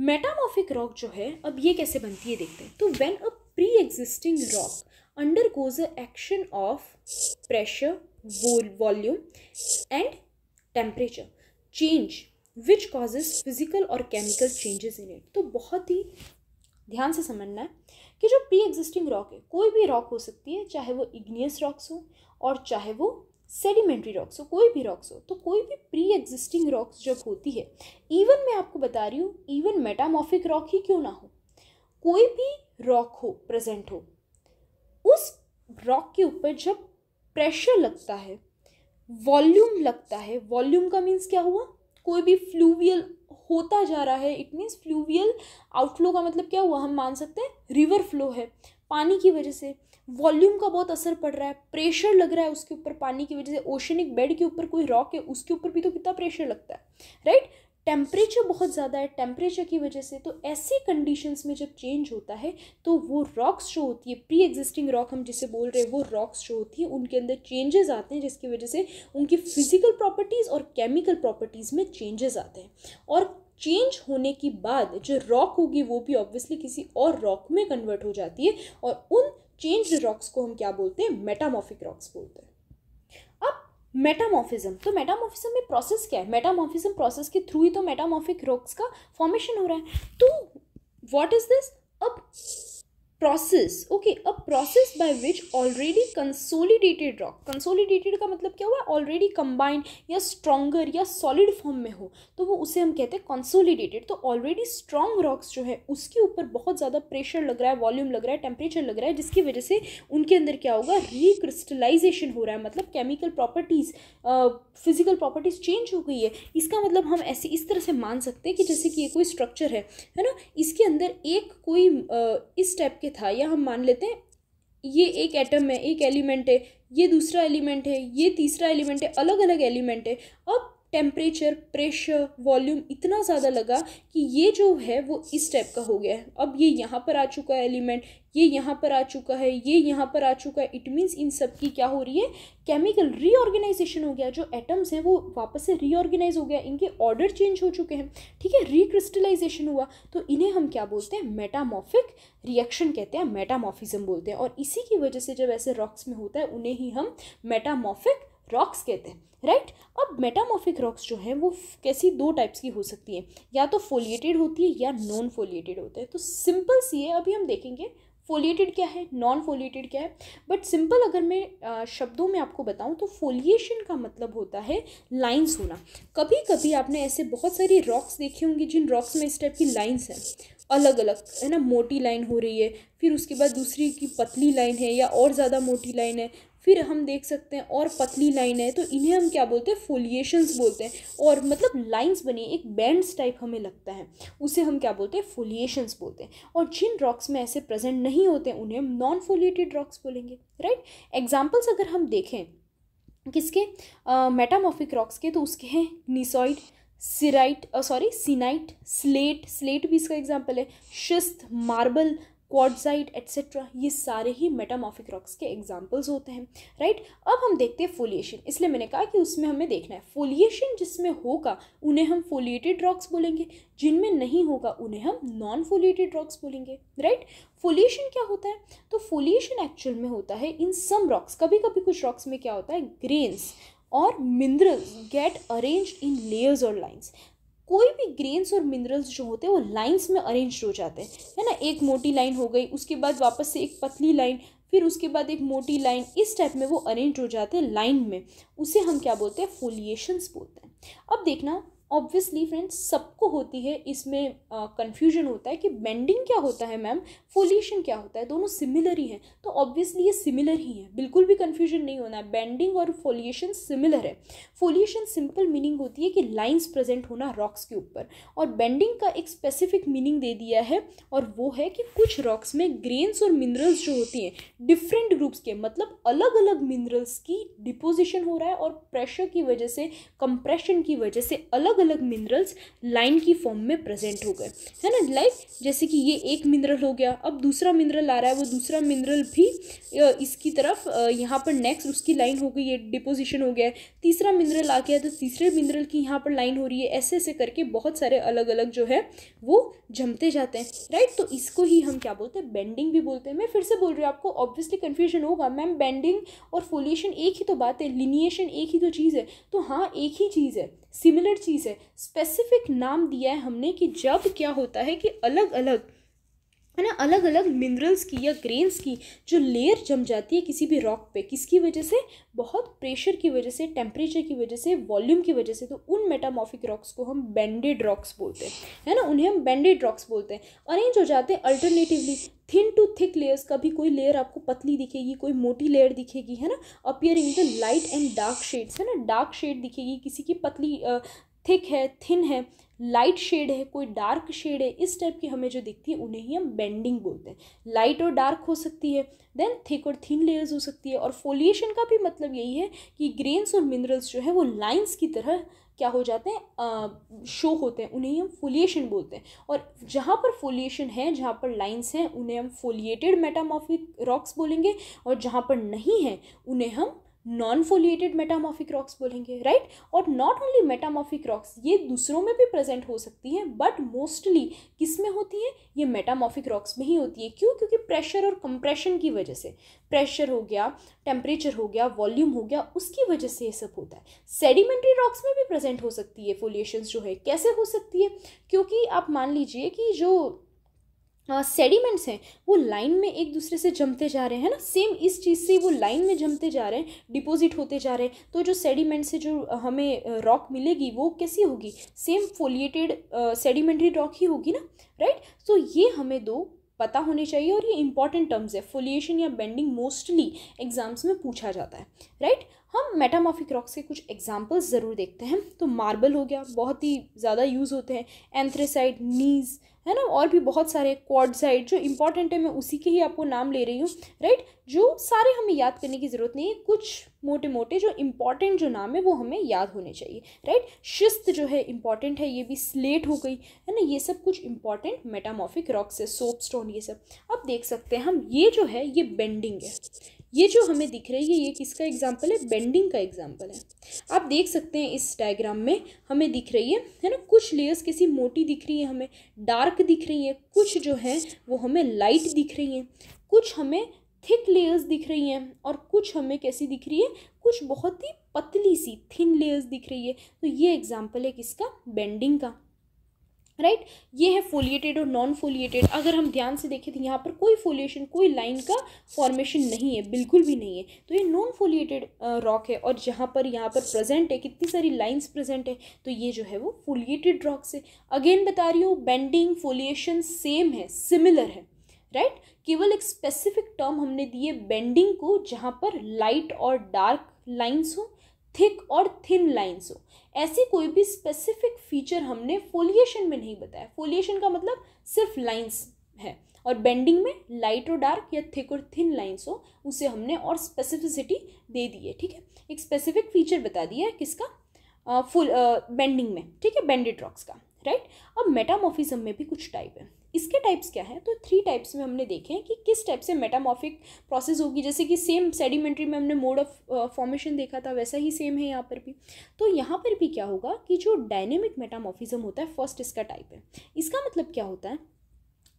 मेटामॉफिक रॉक जो है अब ये कैसे बनती है देखते हैं तो when a pre existing rock undergoes a action of pressure volume and temperature change which causes physical और केमिकल चेंजेस इन इट तो बहुत ही ध्यान से समझना है कि जो प्री एग्जिस्टिंग रॉक है कोई भी रॉक हो सकती है चाहे वो इग्नियस रॉक्स हो और चाहे वो सेडिमेंट्री रॉक्स हो कोई भी रॉक्स हो तो कोई भी प्री एग्जिस्टिंग रॉक्स जब होती है इवन मैं आपको बता रही हूँ इवन मेटामॉफिक रॉक ही क्यों ना हो कोई भी रॉक हो प्रेजेंट हो उस रॉक के ऊपर जब प्रेशर लगता है वॉल्यूम लगता है वॉल्यूम का मीन्स क्या हुआ कोई भी फ्लूवियल होता जा रहा है इट मीन्स फ्लूवियल आउटफ्लो का मतलब क्या हुआ हम मान सकते हैं रिवर फ्लो है पानी की वजह से वॉल्यूम का बहुत असर पड़ रहा है प्रेशर लग रहा है उसके ऊपर पानी की वजह से ओशनिक बेड के ऊपर कोई रॉक है उसके ऊपर भी तो कितना प्रेशर लगता है राइट टेम्परेचर बहुत ज़्यादा है टेम्परेचर की वजह से तो ऐसे कंडीशंस में जब चेंज होता है तो वो रॉक्स जो होती है प्री एग्जिस्टिंग रॉक हम जिसे बोल रहे हैं वो रॉक्स जो होती है उनके अंदर चेंजेस आते हैं जिसकी वजह से उनकी फिजिकल प्रॉपर्टीज़ और केमिकल प्रॉपर्टीज़ में चेंजेस आते हैं और चेंज होने के बाद जो रॉक होगी वो भी ऑब्वियसली किसी और रॉक में कन्वर्ट हो जाती है और उन चेंज रॉक्स को हम क्या बोलते हैं मेटामॉफिक रॉक्स बोलते हैं अब मेटामॉफिज्म तो मेटामॉफिज्म में प्रोसेस क्या है मेटामॉफिज्म प्रोसेस के थ्रू ही तो मेटामॉफिक रॉक्स का फॉर्मेशन हो रहा है तो व्हाट इज दिस अब process okay a process by which already consolidated rock consolidated का मतलब क्या हुआ ऑलरेडी कंबाइंड या स्ट्रॉन्गर या सॉलिड फॉर्म में हो तो वो उसे हम कहते हैं कंसोलिडेटेड तो ऑलरेडी स्ट्रॉन्ग रॉक्स जो है उसके ऊपर बहुत ज़्यादा प्रेशर लग रहा है वॉल्यूम लग रहा है टेम्परेचर लग रहा है जिसकी वजह से उनके अंदर क्या होगा रिक्रिस्टलाइजेशन हो रहा है मतलब chemical properties physical properties change हो गई है इसका मतलब हम ऐसे इस तरह से मान सकते हैं कि जैसे कि ये कोई स्ट्रक्चर है है ना इसके अंदर एक कोई uh, इस टाइप के के था या हम मान लेते हैं ये एक एटम है एक एलिमेंट है ये दूसरा एलिमेंट है ये तीसरा एलिमेंट है अलग अलग एलिमेंट है अब टेम्परेचर प्रेशर वॉल्यूम इतना ज़्यादा लगा कि ये जो है वो इस टाइप का हो गया है अब ये यहाँ पर आ चुका है एलिमेंट ये यहाँ पर आ चुका है ये यहाँ पर आ चुका है इट मीन्स इन सब की क्या हो रही है केमिकल रीऑर्गेनाइजेशन हो गया जो एटम्स हैं वो वापस से रीऑर्गेनाइज हो गया इनके ऑर्डर चेंज हो चुके हैं ठीक है रिक्रिस्टलाइजेशन हुआ तो इन्हें हम क्या बोलते हैं मेटामॉफिक रिएक्शन कहते हैं मेटामॉफिज़म बोलते हैं और इसी की वजह से जब ऐसे रॉक्स में होता है उन्हें ही हम मेटामॉफिक रॉक्स कहते हैं राइट अब मेटामोफिक रॉक्स जो हैं वो कैसी दो टाइप्स की हो सकती हैं या तो फोलिएटेड होती है या नॉन फोलिएटेड होते हैं तो सिंपल सी है अभी हम देखेंगे फोलिएटेड क्या है नॉन फोलिएटेड क्या है बट सिंपल अगर मैं शब्दों में आपको बताऊं तो फोलिएशन का मतलब होता है लाइंस होना कभी कभी आपने ऐसे बहुत सारी रॉक्स देखे होंगे जिन रॉक्स में इस टाइप की लाइंस हैं अलग अलग है ना मोटी लाइन हो रही है फिर उसके बाद दूसरी की पतली लाइन है या और ज़्यादा मोटी लाइन है फिर हम देख सकते हैं और पतली लाइन है तो इन्हें हम क्या बोलते हैं फोलिएशंस बोलते हैं और मतलब लाइंस बनी एक बैंड्स टाइप हमें लगता है उसे हम क्या बोलते हैं फोलिएशंस बोलते हैं और जिन रॉक्स में ऐसे प्रेजेंट नहीं होते उन्हें हम नॉन फोलिएटेड रॉक्स बोलेंगे राइट एग्जाम्पल्स अगर हम देखें किसके मेटामॉफिक रॉक्स के तो उसके हैं निसॉइड सिराइट सॉरी सीनाइट स्लेट स्लेट भी इसका एग्जाम्पल है शिस्त मार्बल क्वाडजाइट एट्सेट्रा ये सारे ही मेटामॉफिक रॉक्स के एग्जाम्पल्स होते हैं राइट अब हम देखते हैं फोलिएशन इसलिए मैंने कहा कि उसमें हमें देखना है फोलिएशन जिसमें होगा उन्हें हम फोलिएटेड रॉक्स बोलेंगे जिनमें नहीं होगा उन्हें हम नॉन फोलिएटेड रॉक्स बोलेंगे राइट फोलिएशन क्या होता है तो फोलिएशन एक्चुअल में होता है इन सम रॉक्स कभी कभी कुछ रॉक्स में क्या होता है ग्रेन्स और minerals get arrange in layers और लाइन्स कोई भी ग्रेन्स और मिनरल्स जो होते हैं वो लाइंस में अरेंज हो जाते हैं है ना एक मोटी लाइन हो गई उसके बाद वापस से एक पतली लाइन फिर उसके बाद एक मोटी लाइन इस टाइप में वो अरेंज हो जाते हैं लाइन में उसे हम क्या बोलते हैं फोलिएशंस बोलते हैं अब देखना ऑब्वियसली फ्रेंड्स सबको होती है इसमें कन्फ्यूजन uh, होता है कि बेंडिंग क्या होता है मैम फोलिएशन क्या होता है दोनों सिमिलर ही हैं तो ऑब्वियसली ये सिमिलर ही हैं बिल्कुल भी कन्फ्यूजन नहीं होना है बेंडिंग और फोलिएशन सिमिलर है फोलिएशन सिंपल मीनिंग होती है कि लाइन्स प्रेजेंट होना रॉक्स के ऊपर और बेंडिंग का एक स्पेसिफिक मीनिंग दे दिया है और वो है कि कुछ रॉक्स में ग्रेन्स और मिनरल्स जो होती हैं डिफरेंट ग्रुप्स के मतलब अलग अलग मिनरल्स की डिपोजिशन हो रहा है और प्रेशर की वजह से कंप्रेशन की वजह से अलग अलग अलग मिनरल्स लाइन की फॉर्म में प्रेजेंट हो गए है ना लाइक जैसे कि ये एक मिनरल हो गया अब दूसरा मिनरल आ रहा है वो दूसरा मिनरल भी इसकी तरफ यहाँ पर नेक्स्ट उसकी लाइन हो गई ये डिपोजिशन हो गया है तीसरा मिनरल आ गया तो तीसरे मिनरल की यहाँ पर लाइन हो रही है ऐसे ऐसे करके बहुत सारे अलग अलग जो है वो जमते जाते हैं राइट तो इसको ही हम क्या बोलते हैं बेंडिंग भी बोलते हैं मैं फिर से बोल रही हूँ आपको ऑब्वियसली कन्फ्यूजन होगा मैम बेंडिंग और फोलिएशन एक ही तो बात है लिनिएशन एक ही तो चीज़ है तो हाँ एक ही चीज़ है सिमिलर चीज़ है स्पेसिफिक नाम दिया है हमने कि जब क्या होता है कि अलग अलग है ना अलग अलग मिनरल्स की या ग्रेन्स की जो लेयर जम जाती है किसी भी रॉक पे किसकी वजह से बहुत प्रेशर की वजह से टेम्परेचर की वजह से वॉल्यूम की वजह से तो उन मेटामॉफिक रॉक्स को हम बैंडेड रॉक्स बोलते हैं है ना उन्हें हम बैंडेड रॉक्स बोलते हैं अरेंज हो जाते हैं alternatively thin to thick layers का भी कोई लेयर आपको पतली दिखेगी कोई मोटी लेयर दिखेगी है ना appearing the light and dark shades है ना डार्क शेड दिखेगी किसी की पतली थिक है थिन है लाइट शेड है कोई डार्क शेड है इस टाइप की हमें जो दिखती है उन्हें ही हम बेंडिंग बोलते हैं लाइट और डार्क हो सकती है देन थिक और थिन लेयर्स हो सकती है और फोलिएशन का भी मतलब यही है कि ग्रेन्स और मिनरल्स जो है वो लाइन्स की तरह क्या हो जाते हैं शो होते हैं उन्हें हम फोलिएशन बोलते हैं और जहाँ पर फोलिएशन है जहाँ पर लाइंस हैं उन्हें हम फोलिएटेड मेटामॉर्फिक रॉक्स बोलेंगे और जहाँ पर नहीं है उन्हें हम नॉन फोलिएटेड मेटामॉफिक रॉक्स बोलेंगे राइट right? और नॉट ओनली मेटामॉफिक रॉक्स ये दूसरों में भी प्रेजेंट हो सकती हैं बट मोस्टली किस में होती हैं ये मेटामॉफिक रॉक्स में ही होती है क्यों क्योंकि प्रेशर और कंप्रेशन की वजह से प्रेशर हो गया टेम्परेचर हो गया वॉल्यूम हो गया उसकी वजह से ये सब होता है सेडिमेंट्री रॉक्स में भी प्रेजेंट हो सकती है फोलिएशंस जो है कैसे हो सकती है क्योंकि आप मान लीजिए कि जो सेडिमेंट्स हाँ, हैं वो लाइन में एक दूसरे से जमते जा रहे हैं ना सेम इस चीज़ से वो लाइन में जमते जा रहे हैं डिपॉजिट होते जा रहे हैं तो जो सेडिमेंट से जो हमें रॉक मिलेगी वो कैसी होगी सेम फोलिएटेड सेडिमेंट्री रॉक ही होगी ना राइट सो so, ये हमें दो पता होने चाहिए और ये इंपॉर्टेंट टर्म्स है फोलिएशन या बेंडिंग मोस्टली एग्जाम्स में पूछा जाता है राइट हम मेटामॉफिक रॉक्स के कुछ एग्जाम्पल्स ज़रूर देखते हैं तो मार्बल हो गया बहुत ही ज़्यादा यूज़ होते हैं एंथ्रेसाइड नीज है ना और भी बहुत सारे क्वाडसाइड जो इंपॉर्टेंट है मैं उसी के ही आपको नाम ले रही हूँ राइट जो सारे हमें याद करने की ज़रूरत नहीं है कुछ मोटे मोटे जो इम्पॉर्टेंट जो नाम है वो हमें याद होने चाहिए राइट शिस्त जो है इम्पॉर्टेंट है ये भी स्लेट हो गई है ना ये सब कुछ इम्पॉर्टेंट मेटामॉफिक रॉक्स है सोप स्टोन ये सब अब देख सकते हैं हम ये जो है ये बेंडिंग है ये जो हमें दिख रही है ये किसका एग्जाम्पल है बेंडिंग का एग्जाम्पल है आप देख सकते हैं इस डायग्राम में हमें दिख रही है है ना कुछ लेयर्स किसी मोटी दिख रही है हमें डार्क दिख रही है कुछ जो है वो हमें लाइट दिख रही हैं कुछ हमें थिक लेयर्स दिख रही हैं और कुछ हमें कैसी दिख रही है कुछ बहुत ही पतली सी थिन लेयर्स दिख रही है तो ये एग्जाम्पल है किसका बेंडिंग का राइट right? ये है फोलिएटेड और नॉन फोलिएटेड अगर हम ध्यान से देखें तो यहाँ पर कोई फोलिएशन कोई लाइन का फॉर्मेशन नहीं है बिल्कुल भी नहीं है तो ये नॉन फोलिएटेड रॉक है और जहाँ पर यहाँ पर प्रेजेंट है कितनी सारी लाइंस प्रेजेंट है तो ये जो है वो फोलिएटेड रॉक्स है अगेन बता रही हूँ बेंडिंग फोलिएशन सेम है सिमिलर है राइट right? केवल एक स्पेसिफिक टर्म हमने दिए बेंडिंग को जहाँ पर लाइट और डार्क लाइन्स हों थिक और थिन लाइंस हो ऐसी कोई भी स्पेसिफिक फीचर हमने फोलिएशन में नहीं बताया फोलिएशन का मतलब सिर्फ लाइन्स है और बेंडिंग में लाइट और डार्क या थिक और थिन लाइन्स हो उसे हमने और स्पेसिफिसिटी दे दी है ठीक है एक स्पेसिफिक फीचर बता दिया है किसका फुल बेंडिंग में ठीक है बेंडेड रॉक्स का राइट अब मेटामोफिज्म में भी कुछ टाइप है इसके टाइप्स क्या है तो थ्री टाइप्स में हमने देखे हैं कि किस टाइप से मेटामॉफिक प्रोसेस होगी जैसे कि सेम सेडिमेंट्री में हमने मोड ऑफ फॉर्मेशन देखा था वैसा ही सेम है यहाँ पर भी तो यहाँ पर भी क्या होगा कि जो डायनेमिक मेटामॉफिज्म होता है फर्स्ट इसका टाइप है इसका मतलब क्या होता है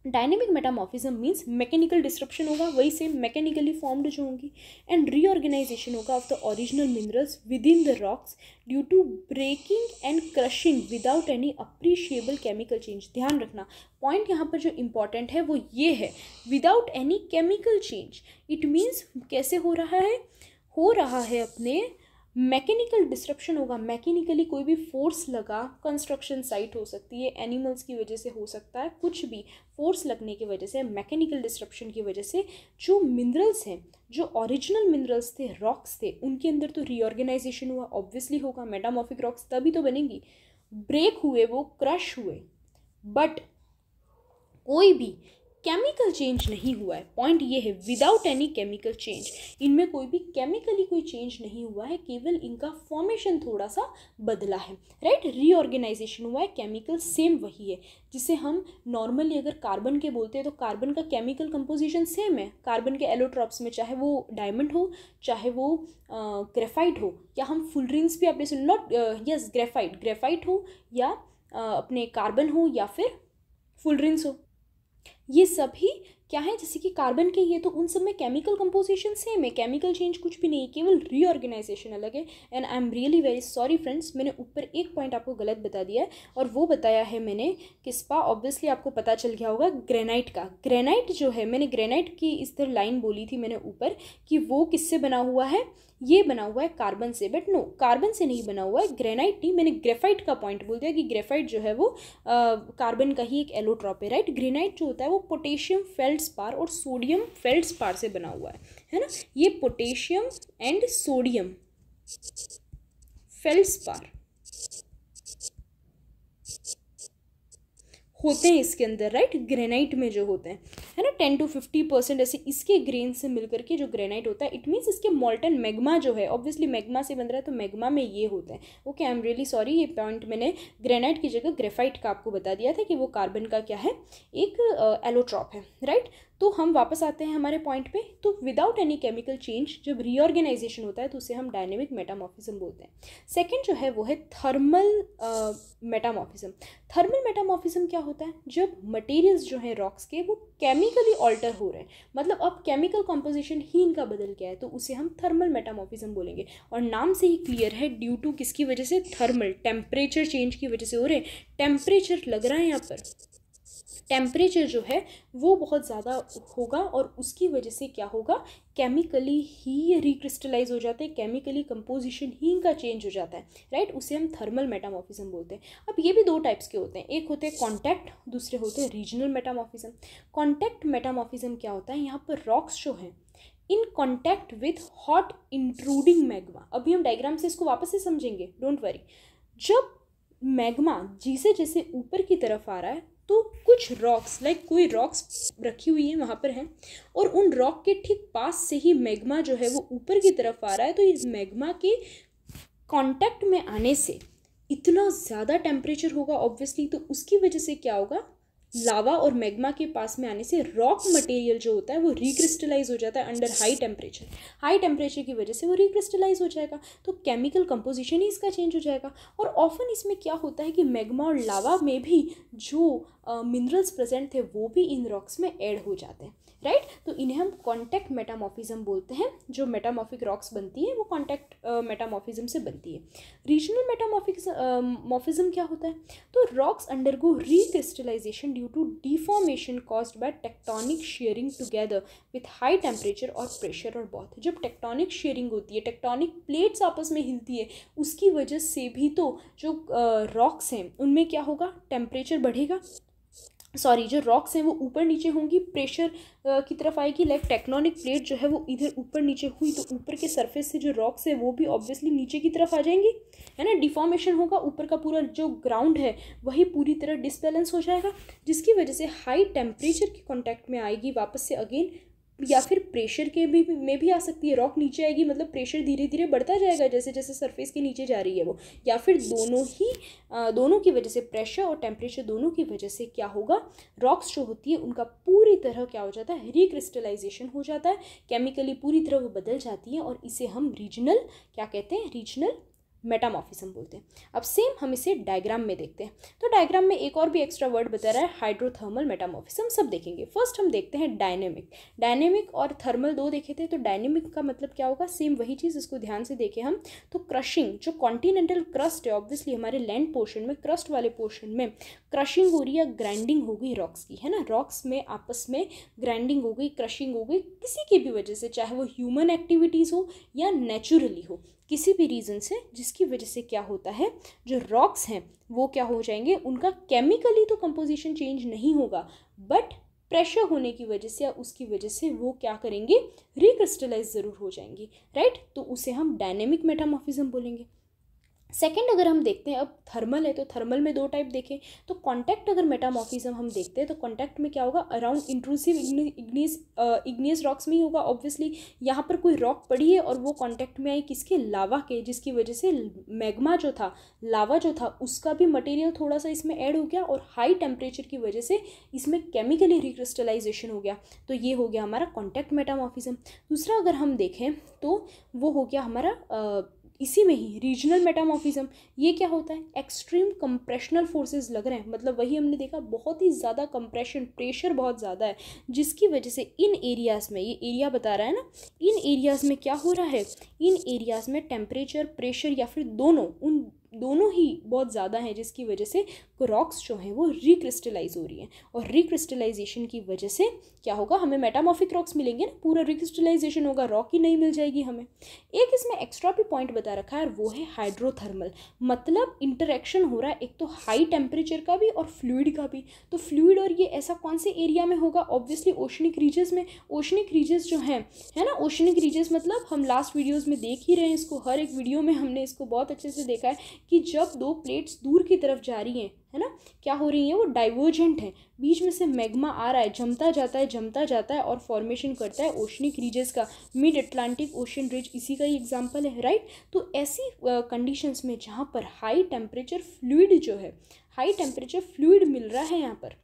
dynamic metamorphism means mechanical disruption होगा वही से मैकेनिकली फॉर्म्ड जो होंगी एंड रीऑर्गेनाइजेशन होगा of the original minerals within the rocks due to breaking and crushing without any appreciable chemical change ध्यान रखना पॉइंट यहाँ पर जो इम्पॉर्टेंट है वो ये है without any chemical change it means कैसे हो रहा है हो रहा है अपने मैकेनिकल डिस्ट्रप्शन होगा मैकेनिकली कोई भी फोर्स लगा कंस्ट्रक्शन साइट हो सकती है एनिमल्स की वजह से हो सकता है कुछ भी फोर्स लगने की वजह से मैकेनिकल डिस्ट्रप्शन की वजह से जो मिनरल्स हैं जो ओरिजिनल मिनरल्स थे रॉक्स थे उनके अंदर तो रीऑर्गेनाइजेशन हुआ ऑब्वियसली होगा मेटामॉफिक रॉक्स तभी तो बनेंगी ब्रेक हुए वो क्रश हुए बट कोई भी केमिकल चेंज नहीं हुआ है पॉइंट ये है विदाउट एनी केमिकल चेंज इनमें कोई भी केमिकली कोई चेंज नहीं हुआ है केवल इनका फॉर्मेशन थोड़ा सा बदला है राइट रीऑर्गेनाइजेशन हुआ है केमिकल सेम वही है जिसे हम नॉर्मली अगर कार्बन के बोलते हैं तो कार्बन का केमिकल कंपोजिशन सेम है कार्बन के एलोट्रॉप्स में चाहे वो डायमंड हो चाहे वो ग्रेफाइट हो या हम रिंग्स भी आपने सुन नॉट यस ग्रेफाइट ग्रेफाइट हो या uh, अपने कार्बन हो या फिर रिंग्स हो ये सभी क्या है जैसे कि कार्बन के ये तो उन सब में केमिकल कंपोजिशन सेम है केमिकल चेंज कुछ भी नहीं है केवल रीऑर्गेनाइजेशन अलग है and I am really very sorry friends मैंने ऊपर एक पॉइंट आपको गलत बता दिया है और वो बताया है मैंने किस्पा ऑब्वियसली आपको पता चल गया होगा ग्रेनाइट का ग्रेनाइट जो है मैंने ग्रेनाइट की इस तरह लाइन बोली थी मैंने ऊपर कि वो किससे बना हुआ है ये बना हुआ है कार्बन से बट नो कार्बन से नहीं बना हुआ है ग्रेनाइट नहीं मैंने ग्रेफाइट का पॉइंट बोल दिया कि ग्रेफाइट जो है वो कार्बन का ही एक एलोट्रॉप है राइट ग्रेनाइट जो होता है वो पोटेशियम पार और सोडियम पार से बना हुआ है है ना ये पोटेशियम एंड सोडियम पार होते हैं इसके अंदर राइट ग्रेनाइट में जो होते हैं है ना टेन टू फिफ्टी परसेंट ऐसे इसके ग्रेन से मिलकर के जो ग्रेनाइट होता है इट मीन्स इसके मॉल्टन मैग्मा जो है ऑब्वियसली मैग्मा से बन रहा है तो मैग्मा में ये होते हैं okay I am really sorry ये पॉइंट मैंने ग्रेनाइट की जगह ग्रेफाइट का आपको बता दिया था कि वो कार्बन का क्या है एक एलोट्रॉप uh, है राइट तो हम वापस आते हैं हमारे पॉइंट पे तो विदाउट एनी केमिकल चेंज जब रीऑर्गेनाइजेशन होता है तो उसे हम डायनेमिक मेटामॉफिज्म बोलते हैं सेकेंड जो है वो है थर्मल मेटामॉफिज्म थर्मल मेटामॉफिज्म क्या होता है जब मटेरियल्स जो हैं रॉक्स के वो केमिकली ऑल्टर हो रहे हैं मतलब अब केमिकल कॉम्पोजिशन ही इनका बदल गया है तो उसे हम थर्मल मेटामॉफिज्म बोलेंगे और नाम से ही क्लियर है ड्यू टू किसकी वजह से थर्मल टेम्परेचर चेंज की वजह से हो रहे हैं टेम्परेचर लग रहा है यहाँ पर टेम्परेचर जो है वो बहुत ज़्यादा होगा और उसकी वजह से क्या होगा केमिकली ही ये रिक्रिस्टलाइज हो जाते हैं केमिकली कंपोजिशन ही इनका चेंज हो जाता है राइट उसे हम थर्मल मेटामॉफिज्म बोलते हैं अब ये भी दो टाइप्स के होते हैं एक होते हैं कॉन्टैक्ट दूसरे होते हैं रीजनल मेटामॉफिज्म कॉन्टैक्ट मेटामॉफिज्म क्या होता है यहाँ पर रॉक्स जो हैं in contact with hot intruding magma अभी हम डायग्राम से इसको वापस से समझेंगे डोंट वरी जब मैग्मा जैसे जैसे ऊपर की तरफ आ रहा है तो कुछ रॉक्स लाइक कोई रॉक्स रखी हुई है वहाँ पर हैं और उन रॉक के ठीक पास से ही मैग्मा जो है वो ऊपर की तरफ आ रहा है तो इस मैग्मा के कांटेक्ट में आने से इतना ज़्यादा टेम्परेचर होगा ऑब्वियसली तो उसकी वजह से क्या होगा लावा और मैग्मा के पास में आने से रॉक मटेरियल जो होता है वो रिक्रिस्टलाइज हो जाता है under high temperature high temperature की वजह से वो रिक्रिस्टलाइज हो जाएगा तो केमिकल कंपोजिशन ही इसका चेंज हो जाएगा और ऑफन इसमें क्या होता है कि मैग्मा और लावा में भी जो मिनरल्स uh, प्रेजेंट थे वो भी इन रॉक्स में ऐड हो जाते हैं राइट तो इन्हें हम कॉन्टैक्ट मेटामॉफिज्म बोलते हैं जो मेटामॉफिक रॉक्स बनती है वो कॉन्टैक्ट मेटामॉफिज्म से बनती है रीजनल मेटामॉफिक मॉफिज्म क्या होता है तो rocks undergo recrystallization due to deformation cause by tectonic shearing together with high temperature और प्रेशर और बहुत जब टेक्टोनिक शेयरिंग होती है टेक्टोनिक प्लेट्स आपस में हिलती है उसकी वजह से भी तो जो रॉक्स हैं उनमें क्या होगा टेम्परेचर बढ़ेगा सॉरी जो रॉक्स हैं वो ऊपर नीचे होंगी प्रेशर की तरफ आएगी लाइक टेक्नोनिक प्लेट जो है वो इधर ऊपर नीचे हुई तो ऊपर के सरफेस से जो रॉक्स है वो भी ऑब्वियसली नीचे की तरफ आ जाएंगी है ना डिफॉर्मेशन होगा ऊपर का पूरा जो ग्राउंड है वही पूरी तरह डिसबैलेंस हो जाएगा जिसकी वजह से हाई टेम्परेचर के कॉन्टैक्ट में आएगी वापस से अगेन या फिर प्रेशर के भी में भी आ सकती है रॉक नीचे आएगी मतलब प्रेशर धीरे धीरे बढ़ता जाएगा जैसे जैसे सरफेस के नीचे जा रही है वो या फिर दोनों ही दोनों की वजह से प्रेशर और टेम्परेचर दोनों की वजह से क्या होगा रॉक्स जो होती है उनका पूरी तरह क्या हो जाता है रिक्रिस्टलाइजेशन हो जाता है केमिकली पूरी तरह वो बदल जाती है और इसे हम रीजनल क्या कहते हैं रीजनल मेटामॉफिज्म बोलते हैं अब सेम हम इसे डायग्राम में देखते हैं तो डायग्राम में एक और भी एक्स्ट्रा वर्ड बता रहा है हाइड्रोथर्मल मेटामॉफिज्म सब देखेंगे फर्स्ट हम देखते हैं डायनेमिक डायनेमिक और थर्मल दो देखे थे तो डायनेमिक का मतलब क्या होगा सेम वही चीज़ इसको ध्यान से देखें हम तो क्रशिंग जो कॉन्टिनेंटल क्रस्ट है ऑब्वियसली हमारे लैंड पोर्शन में क्रस्ट वाले पोर्शन में क्रशिंग हो रही है ग्राइंडिंग हो गई रॉक्स की है ना रॉक्स में आपस में ग्राइंडिंग हो गई क्रशिंग हो गई किसी की भी वजह से चाहे वो ह्यूमन एक्टिविटीज़ हो या नेचुरली हो किसी भी रीज़न से जिसकी वजह से क्या होता है जो रॉक्स हैं वो क्या हो जाएंगे उनका केमिकली तो कंपोजिशन चेंज नहीं होगा बट प्रेशर होने की वजह से या उसकी वजह से वो क्या करेंगे रिक्रिस्टलाइज ज़रूर हो जाएंगी राइट तो उसे हम डायनेमिक मेटामॉफिज्म बोलेंगे सेकेंड अगर हम देखते हैं अब थर्मल है तो थर्मल में दो टाइप देखें तो कॉन्टैक्ट अगर मेटामॉफिज्म हम देखते हैं तो कॉन्टैक्ट में क्या होगा around intrusive igneous igneous rocks में ही होगा ऑब्वियसली यहाँ पर कोई रॉक पड़ी है और वो कॉन्टैक्ट में आई किसके लावा के जिसकी वजह से मैग्मा जो था लावा जो था उसका भी मटेरियल थोड़ा सा इसमें ऐड हो गया और हाई टेम्परेचर की वजह से इसमें केमिकली रिक्रिस्टलाइजेशन हो गया तो ये हो गया हमारा कॉन्टैक्ट मेटामॉफिज्म दूसरा अगर हम देखें तो वो हो गया हमारा इसी में ही रीजनल मेटामॉफिज्म ये क्या होता है एक्सट्रीम कंप्रेशनल फोर्सेस लग रहे हैं मतलब वही हमने देखा बहुत ही ज़्यादा कंप्रेशन प्रेशर बहुत ज़्यादा है जिसकी वजह से इन एरियाज़ में ये एरिया बता रहा है ना इन एरियाज़ में क्या हो रहा है इन एरियाज़ में टेम्परेचर प्रेशर या फिर दोनों उन दोनों ही बहुत ज़्यादा हैं जिसकी वजह से रॉक्स जो हैं वो रिक्रिस्टलाइज हो रही हैं और रिक्रिस्टलाइजेशन की वजह से क्या होगा हमें मेटामॉफिक रॉक्स मिलेंगे ना पूरा रिक्रिस्टलाइजेशन होगा रॉक ही नहीं मिल जाएगी हमें एक इसमें एक्स्ट्रा भी पॉइंट बता रखा है और वो है हाइड्रोथर्मल मतलब इंटरेक्शन हो रहा है एक तो हाई टेम्परेचर का भी और फ्लूड का भी तो फ्लूड और ये ऐसा कौन से एरिया में होगा ऑब्वियसली ओशनिक रीजेस में ओशनिक रीजेस जो हैं है ना ओशनिक रीजेस मतलब हम लास्ट वीडियोज़ में देख ही रहे हैं इसको हर एक वीडियो में हमने इसको बहुत अच्छे से देखा है कि जब दो प्लेट्स दूर की तरफ जा रही हैं है ना क्या हो रही हैं वो डाइवर्जेंट हैं बीच में से मैग्मा आ रहा है जमता जाता है जमता जाता है और फॉर्मेशन करता है ओशनिक रीजेस का मिड अटलांटिक ओशन रिज इसी का ही एग्जांपल है राइट तो ऐसी कंडीशंस में जहाँ पर हाई टेम्परेचर फ्लूड जो है हाई टेम्परेचर फ्लूड मिल रहा है यहाँ पर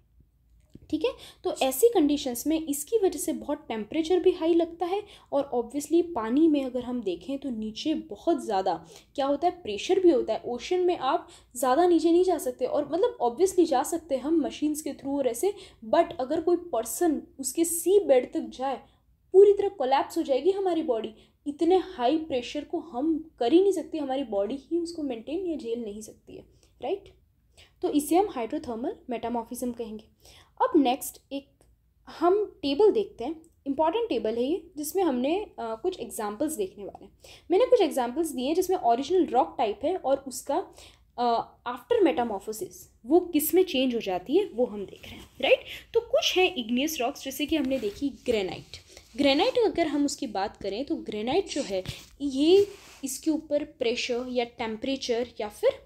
ठीक है तो ऐसी कंडीशंस में इसकी वजह से बहुत टेम्परेचर भी हाई लगता है और ऑब्वियसली पानी में अगर हम देखें तो नीचे बहुत ज़्यादा क्या होता है प्रेशर भी होता है ओशन में आप ज़्यादा नीचे नहीं जा सकते और मतलब ऑब्वियसली जा सकते हैं हम मशीन्स के थ्रू और ऐसे बट अगर कोई पर्सन उसके सी बेड तक जाए पूरी तरह कोलेप्स हो जाएगी हमारी बॉडी इतने हाई प्रेशर को हम कर ही नहीं सकते हमारी बॉडी ही उसको मेंटेन या झेल नहीं सकती है राइट तो इसे हम हाइड्रोथर्मल मेटामॉफिज्म कहेंगे अब नेक्स्ट एक हम टेबल देखते हैं इंपॉर्टेंट टेबल है ये जिसमें हमने आ, कुछ एग्जाम्पल्स देखने वाले हैं मैंने कुछ एग्जाम्पल्स दिए हैं जिसमें ओरिजिनल रॉक टाइप है और उसका आफ्टर मेटामॉफोसिस वो किस में चेंज हो जाती है वो हम देख रहे हैं राइट तो कुछ हैं इग्नियस रॉक्स जैसे कि हमने देखी ग्रेनाइट ग्रेनाइट अगर हम उसकी बात करें तो ग्रेनाइट जो है ये इसके ऊपर प्रेशर या टेम्परेचर या फिर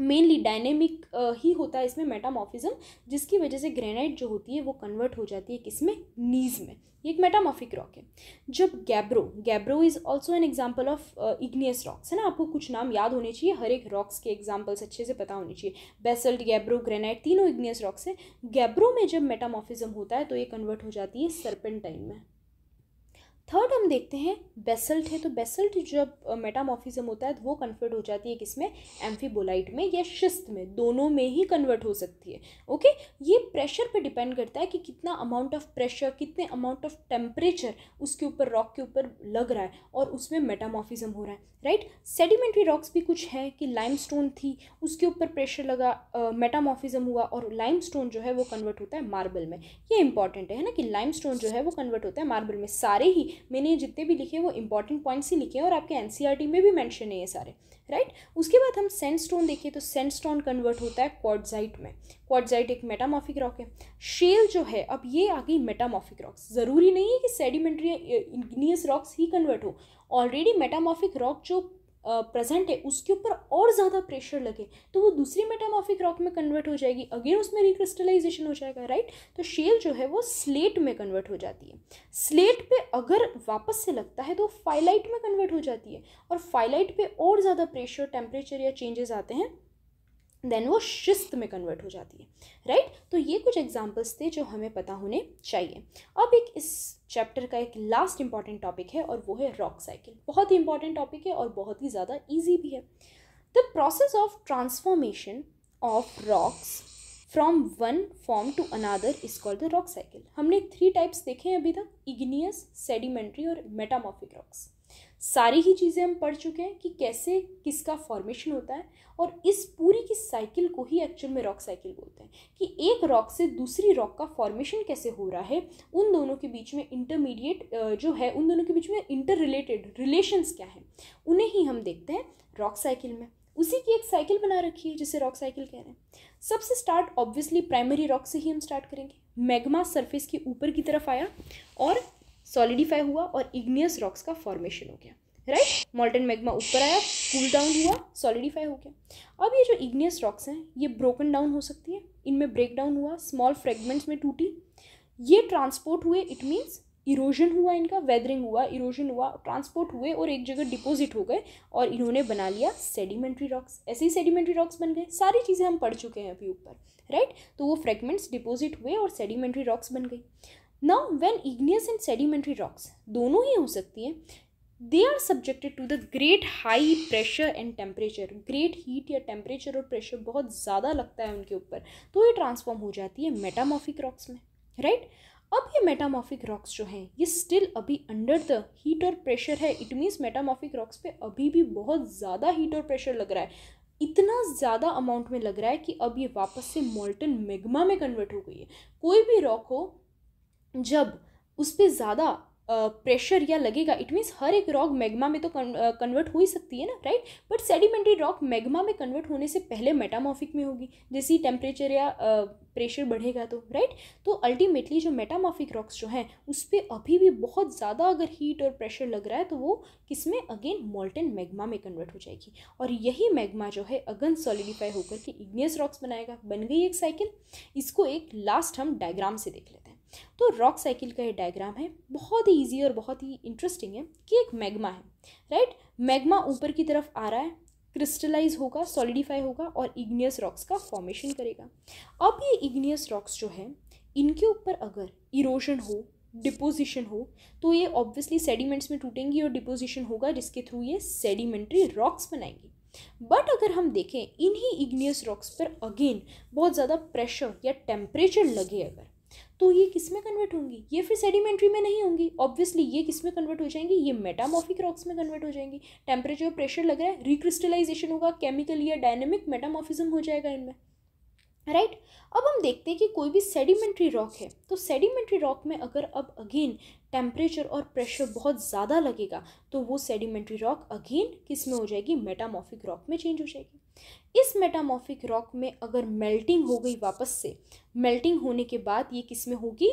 मेनली डायनेमिक uh, ही होता है इसमें मेटामॉफिज्म जिसकी वजह से ग्रेनाइट जो होती है वो कन्वर्ट हो जाती है किसमें नीज में ये एक मेटामॉफिक रॉक है जब gabbro gabbro is also an example of igneous rocks है ना आपको कुछ नाम याद होने चाहिए हर एक रॉक्स के एग्जाम्पल्स अच्छे से पता होने चाहिए बेसल्ट गैब्रो ग्रेनाइट तीनों इग्नियस रॉक्स है गैब्रो में जब मेटामॉफिज्म होता है तो ये कन्वर्ट हो जाती है सर्पेंटाइन में थर्ड हम देखते हैं बेसल्ट है तो बेसल्ट जब मेटामॉफिजम होता है तो वो कन्वर्ट हो जाती है किसमें एम्फीबोलाइट में या शिस्त में दोनों में ही कन्वर्ट हो सकती है ओके ये प्रेशर पे डिपेंड करता है कि कितना अमाउंट ऑफ प्रेशर कितने अमाउंट ऑफ टेम्परेचर उसके ऊपर रॉक के ऊपर लग रहा है और उसमें मेटामॉफिज्म हो रहा है राइट सेडिमेंट्री रॉक्स भी कुछ है कि लाइम थी उसके ऊपर प्रेशर लगा मेटामॉफिज़म uh, हुआ और लाइम जो है वो कन्वर्ट होता है मार्बल में ये इंपॉर्टेंट है ना कि लाइम जो है वो कन्वर्ट होता है मार्बल में सारे ही मैंने ये जितने भी लिखे वो इंपॉर्टेंट पॉइंट्स ही लिखे हैं और आपके एन e में भी मैंशन है ये सारे राइट उसके बाद हम सेंड स्टोन देखिए तो सेंड कन्वर्ट होता है क्वाडजाइट में क्वाडजाइट एक मेटामॉफिक रॉक है शेल जो है अब ये आ गई मेटामॉफिक रॉक्स ज़रूरी नहीं है कि सेडिमेंट्री इग्नियस रॉक्स ही कन्वर्ट हो ऑलरेडी मेटामॉफिक रॉक जो प्रेजेंट है उसके ऊपर और ज़्यादा प्रेशर लगे तो वो दूसरी मेटामॉफिक रॉक में कन्वर्ट हो जाएगी अगेन उसमें रिक्रिस्टलाइजेशन हो जाएगा राइट तो शेल जो है वो स्लेट में कन्वर्ट हो जाती है स्लेट पे अगर वापस से लगता है तो फाइलाइट में कन्वर्ट हो जाती है और फाइलाइट पे और ज़्यादा प्रेशर टेम्परेचर या चेंजेस आते हैं देन वो शिस्त में कन्वर्ट हो जाती है राइट तो ये कुछ एग्जाम्पल्स थे जो हमें पता होने चाहिए अब एक इस चैप्टर का एक लास्ट इंपॉर्टेंट टॉपिक है और वो है रॉक साइकिल बहुत ही इंपॉर्टेंट टॉपिक है और बहुत ही ज़्यादा ईजी भी है the process of transformation of rocks from one form to another is called the rock cycle हमने थ्री टाइप्स देखे हैं अभी तक इग्नियस सेडिमेंट्री और मेटामॉफिक रॉक्स सारी ही चीज़ें हम पढ़ चुके हैं कि कैसे किसका फॉर्मेशन होता है और इस पूरी की साइकिल को ही एक्चुअल में रॉक साइकिल बोलते हैं कि एक रॉक से दूसरी रॉक का फॉर्मेशन कैसे हो रहा है उन दोनों के बीच में इंटरमीडिएट जो है उन दोनों के बीच में इंटर रिलेटेड रिलेशंस क्या है उन्हें ही हम देखते हैं रॉक साइकिल में उसी की एक साइकिल बना रखी है जिसे रॉक साइकिल कह रहे हैं सबसे स्टार्ट ऑब्वियसली प्राइमरी रॉक से ही हम स्टार्ट करेंगे मैग्मा सरफेस के ऊपर की तरफ आया और सॉलिडिफाई हुआ और इग्नियस रॉक्स का फॉर्मेशन हो गया राइट मॉल्टन मैग्मा ऊपर आया कूल डाउन हुआ सॉलिडिफाई हो गया अब ये जो इग्नियस रॉक्स हैं ये ब्रोकन डाउन हो सकती है इनमें ब्रेक डाउन हुआ स्मॉल फ्रेगमेंट्स में टूटी ये ट्रांसपोर्ट हुए इट मीन्स इरोजन हुआ इनका वेदरिंग हुआ इरोजन हुआ ट्रांसपोर्ट हुए और एक जगह डिपोजिट हो गए और इन्होंने बना लिया सेडिमेंट्री रॉक्स ऐसे ही सेडिमेंट्री रॉक्स बन गए सारी चीज़ें हम पढ़ चुके हैं अभी ऊपर राइट तो वो फ्रेगमेंट्स डिपोजिट हुए और सेडिमेंट्री रॉक्स बन गई now when igneous and sedimentary rocks दोनों ही हो सकती हैं they are subjected to the great high pressure and temperature great heat या टेम्परेचर और प्रेशर बहुत ज़्यादा लगता है उनके ऊपर तो ये ट्रांसफॉर्म हो जाती है मेटामॉफिक रॉक्स में राइट right? अब ये मेटामॉफिक रॉक्स जो हैं ये स्टिल अभी अंडर द हीट और प्रेशर है इट मीन्स मेटामॉफिक रॉक्स पे अभी भी बहुत ज़्यादा हीट और प्रेशर लग रहा है इतना ज़्यादा अमाउंट में लग रहा है कि अब ये वापस से मोल्टन मेगमा में कन्वर्ट हो गई है कोई भी रॉक हो जब उस पर ज़्यादा प्रेशर या लगेगा इट मीन्स हर एक रॉक मैग्मा में तो कन्वर्ट हो ही सकती है ना right but sedimentary rock magma में कन्वर्ट होने से पहले मेटामॉफिक में होगी जैसे ही टेम्परेचर या प्रेशर बढ़ेगा तो राइट तो अल्टीमेटली जो मेटामॉफिक रॉक्स जो हैं उस पर अभी भी बहुत ज़्यादा अगर हीट और प्रेशर लग रहा है तो वो किस में अगेन मोल्टन मैग्मा में कन्वर्ट हो जाएगी और यही मैग्मा जो है अगन सॉलिडिफाई होकर के इग्नियस रॉक्स बनाएगा बन गई एक साइकिल इसको एक लास्ट हम डायग्राम से देख लेते हैं तो रॉक साइकिल का ये डायग्राम है बहुत ही ईजी और बहुत ही इंटरेस्टिंग है कि एक मैग्मा है राइट मैग्मा ऊपर की तरफ आ रहा है क्रिस्टलाइज होगा सॉलिडिफाई होगा और इग्नियस रॉक्स का फॉर्मेशन करेगा अब ये इग्नियस रॉक्स जो है इनके ऊपर अगर इरोशन हो डिपोजिशन हो तो ये ऑब्वियसली सेडिमेंट्स में टूटेंगी और डिपोजिशन होगा जिसके थ्रू ये सेडिमेंट्री रॉक्स बनाएंगी बट अगर हम देखें इन्हीं इग्नियस रॉक्स पर अगेन बहुत ज़्यादा प्रेशर या टेम्परेचर लगे अगर तो ये किस में कन्वर्ट होंगी ये फिर सेडिमेंट्री में नहीं होंगी ऑब्वियसली ये किस में कन्वर्ट हो जाएंगी ये मेटामॉफिक रॉक्स में कन्वर्ट हो जाएंगी टेम्परेचर प्रेशर लग रहा है रिक्रिस्टलाइजेशन होगा केमिकल या डायनेमिक मेटामॉफिज्म हो जाएगा इनमें राइट right? अब हम देखते हैं कि कोई भी सेडिमेंट्री रॉक है तो सेडिमेंट्री रॉक में अगर अब अगेन टेम्परेचर और प्रेशर बहुत ज़्यादा लगेगा तो वो सेडिमेंट्री रॉक अगेन किस में हो जाएगी मेटामॉफिक रॉक में चेंज हो जाएगी इस मेटामॉफिक रॉक में अगर मेल्टिंग हो गई वापस से मेल्टिंग होने के बाद ये किस में होगी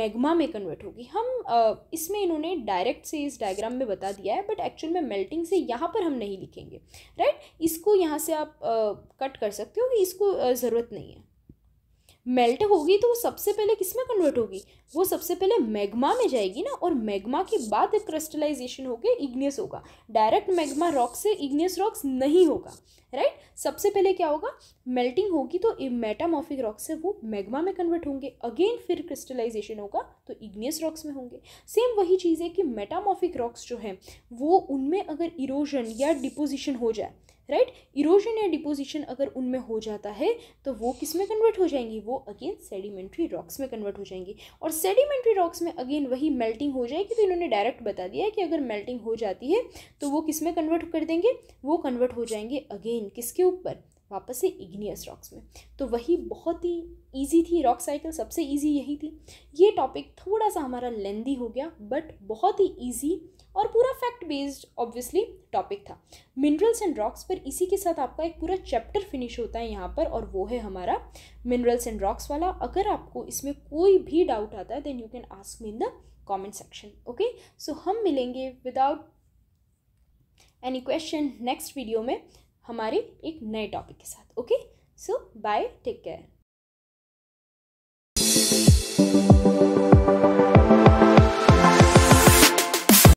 मैग्मा में कन्वर्ट होगी हम इसमें इन्होंने डायरेक्ट से इस डायग्राम में बता दिया है बट एक्चुअल में मेल्टिंग से यहाँ पर हम नहीं लिखेंगे राइट इसको यहाँ से आप कट कर सकते हो कि इसको ज़रूरत नहीं है मेल्ट होगी तो वो सबसे पहले किस में कन्वर्ट होगी वो सबसे पहले मैग्मा में जाएगी ना और मैग्मा के बाद क्रिस्टलाइजेशन होकर इग्नियस होगा डायरेक्ट मैग्मा रॉक से इग्नियस रॉक्स नहीं होगा राइट सबसे पहले क्या होगा मेल्टिंग होगी तो मेटामॉफिक रॉक से वो मैग्मा में कन्वर्ट होंगे अगेन फिर क्रिस्टलाइजेशन होगा तो इग्नियस रॉक्स में होंगे सेम वही चीज़ है कि मेटामॉफिक रॉक्स जो हैं वो उनमें अगर इरोजन या डिपोजिशन हो जाए राइट इरोजन या डिपोजिशन अगर उनमें हो जाता है तो वो किस में कन्वर्ट हो जाएंगी वो अगेन सेडिमेंट्री रॉक्स में कन्वर्ट हो जाएंगी और सेडिमेंट्री रॉक्स में अगेन वही मेल्टिंग हो जाएगी तो इन्होंने डायरेक्ट बता दिया कि अगर मेल्टिंग हो जाती है तो वो किस में कन्वर्ट कर देंगे वो कन्वर्ट हो जाएंगे अगेन किसके ऊपर वापस से इग्नियस रॉक्स में तो वही बहुत ही ईजी थी रॉक साइकिल सबसे ईजी यही थी ये टॉपिक थोड़ा सा हमारा लेंदी हो गया बट बहुत ही ईजी और पूरा फैक्ट बेस्ड ऑब्वियसली टॉपिक था मिनरल्स एंड रॉक्स पर इसी के साथ आपका एक पूरा चैप्टर फिनिश होता है यहाँ पर और वो है हमारा मिनरल्स एंड रॉक्स वाला अगर आपको इसमें कोई भी डाउट आता है then you can ask me in the comment section okay so हम मिलेंगे without any question next video में हमारे एक नए टॉपिक के साथ okay so bye take care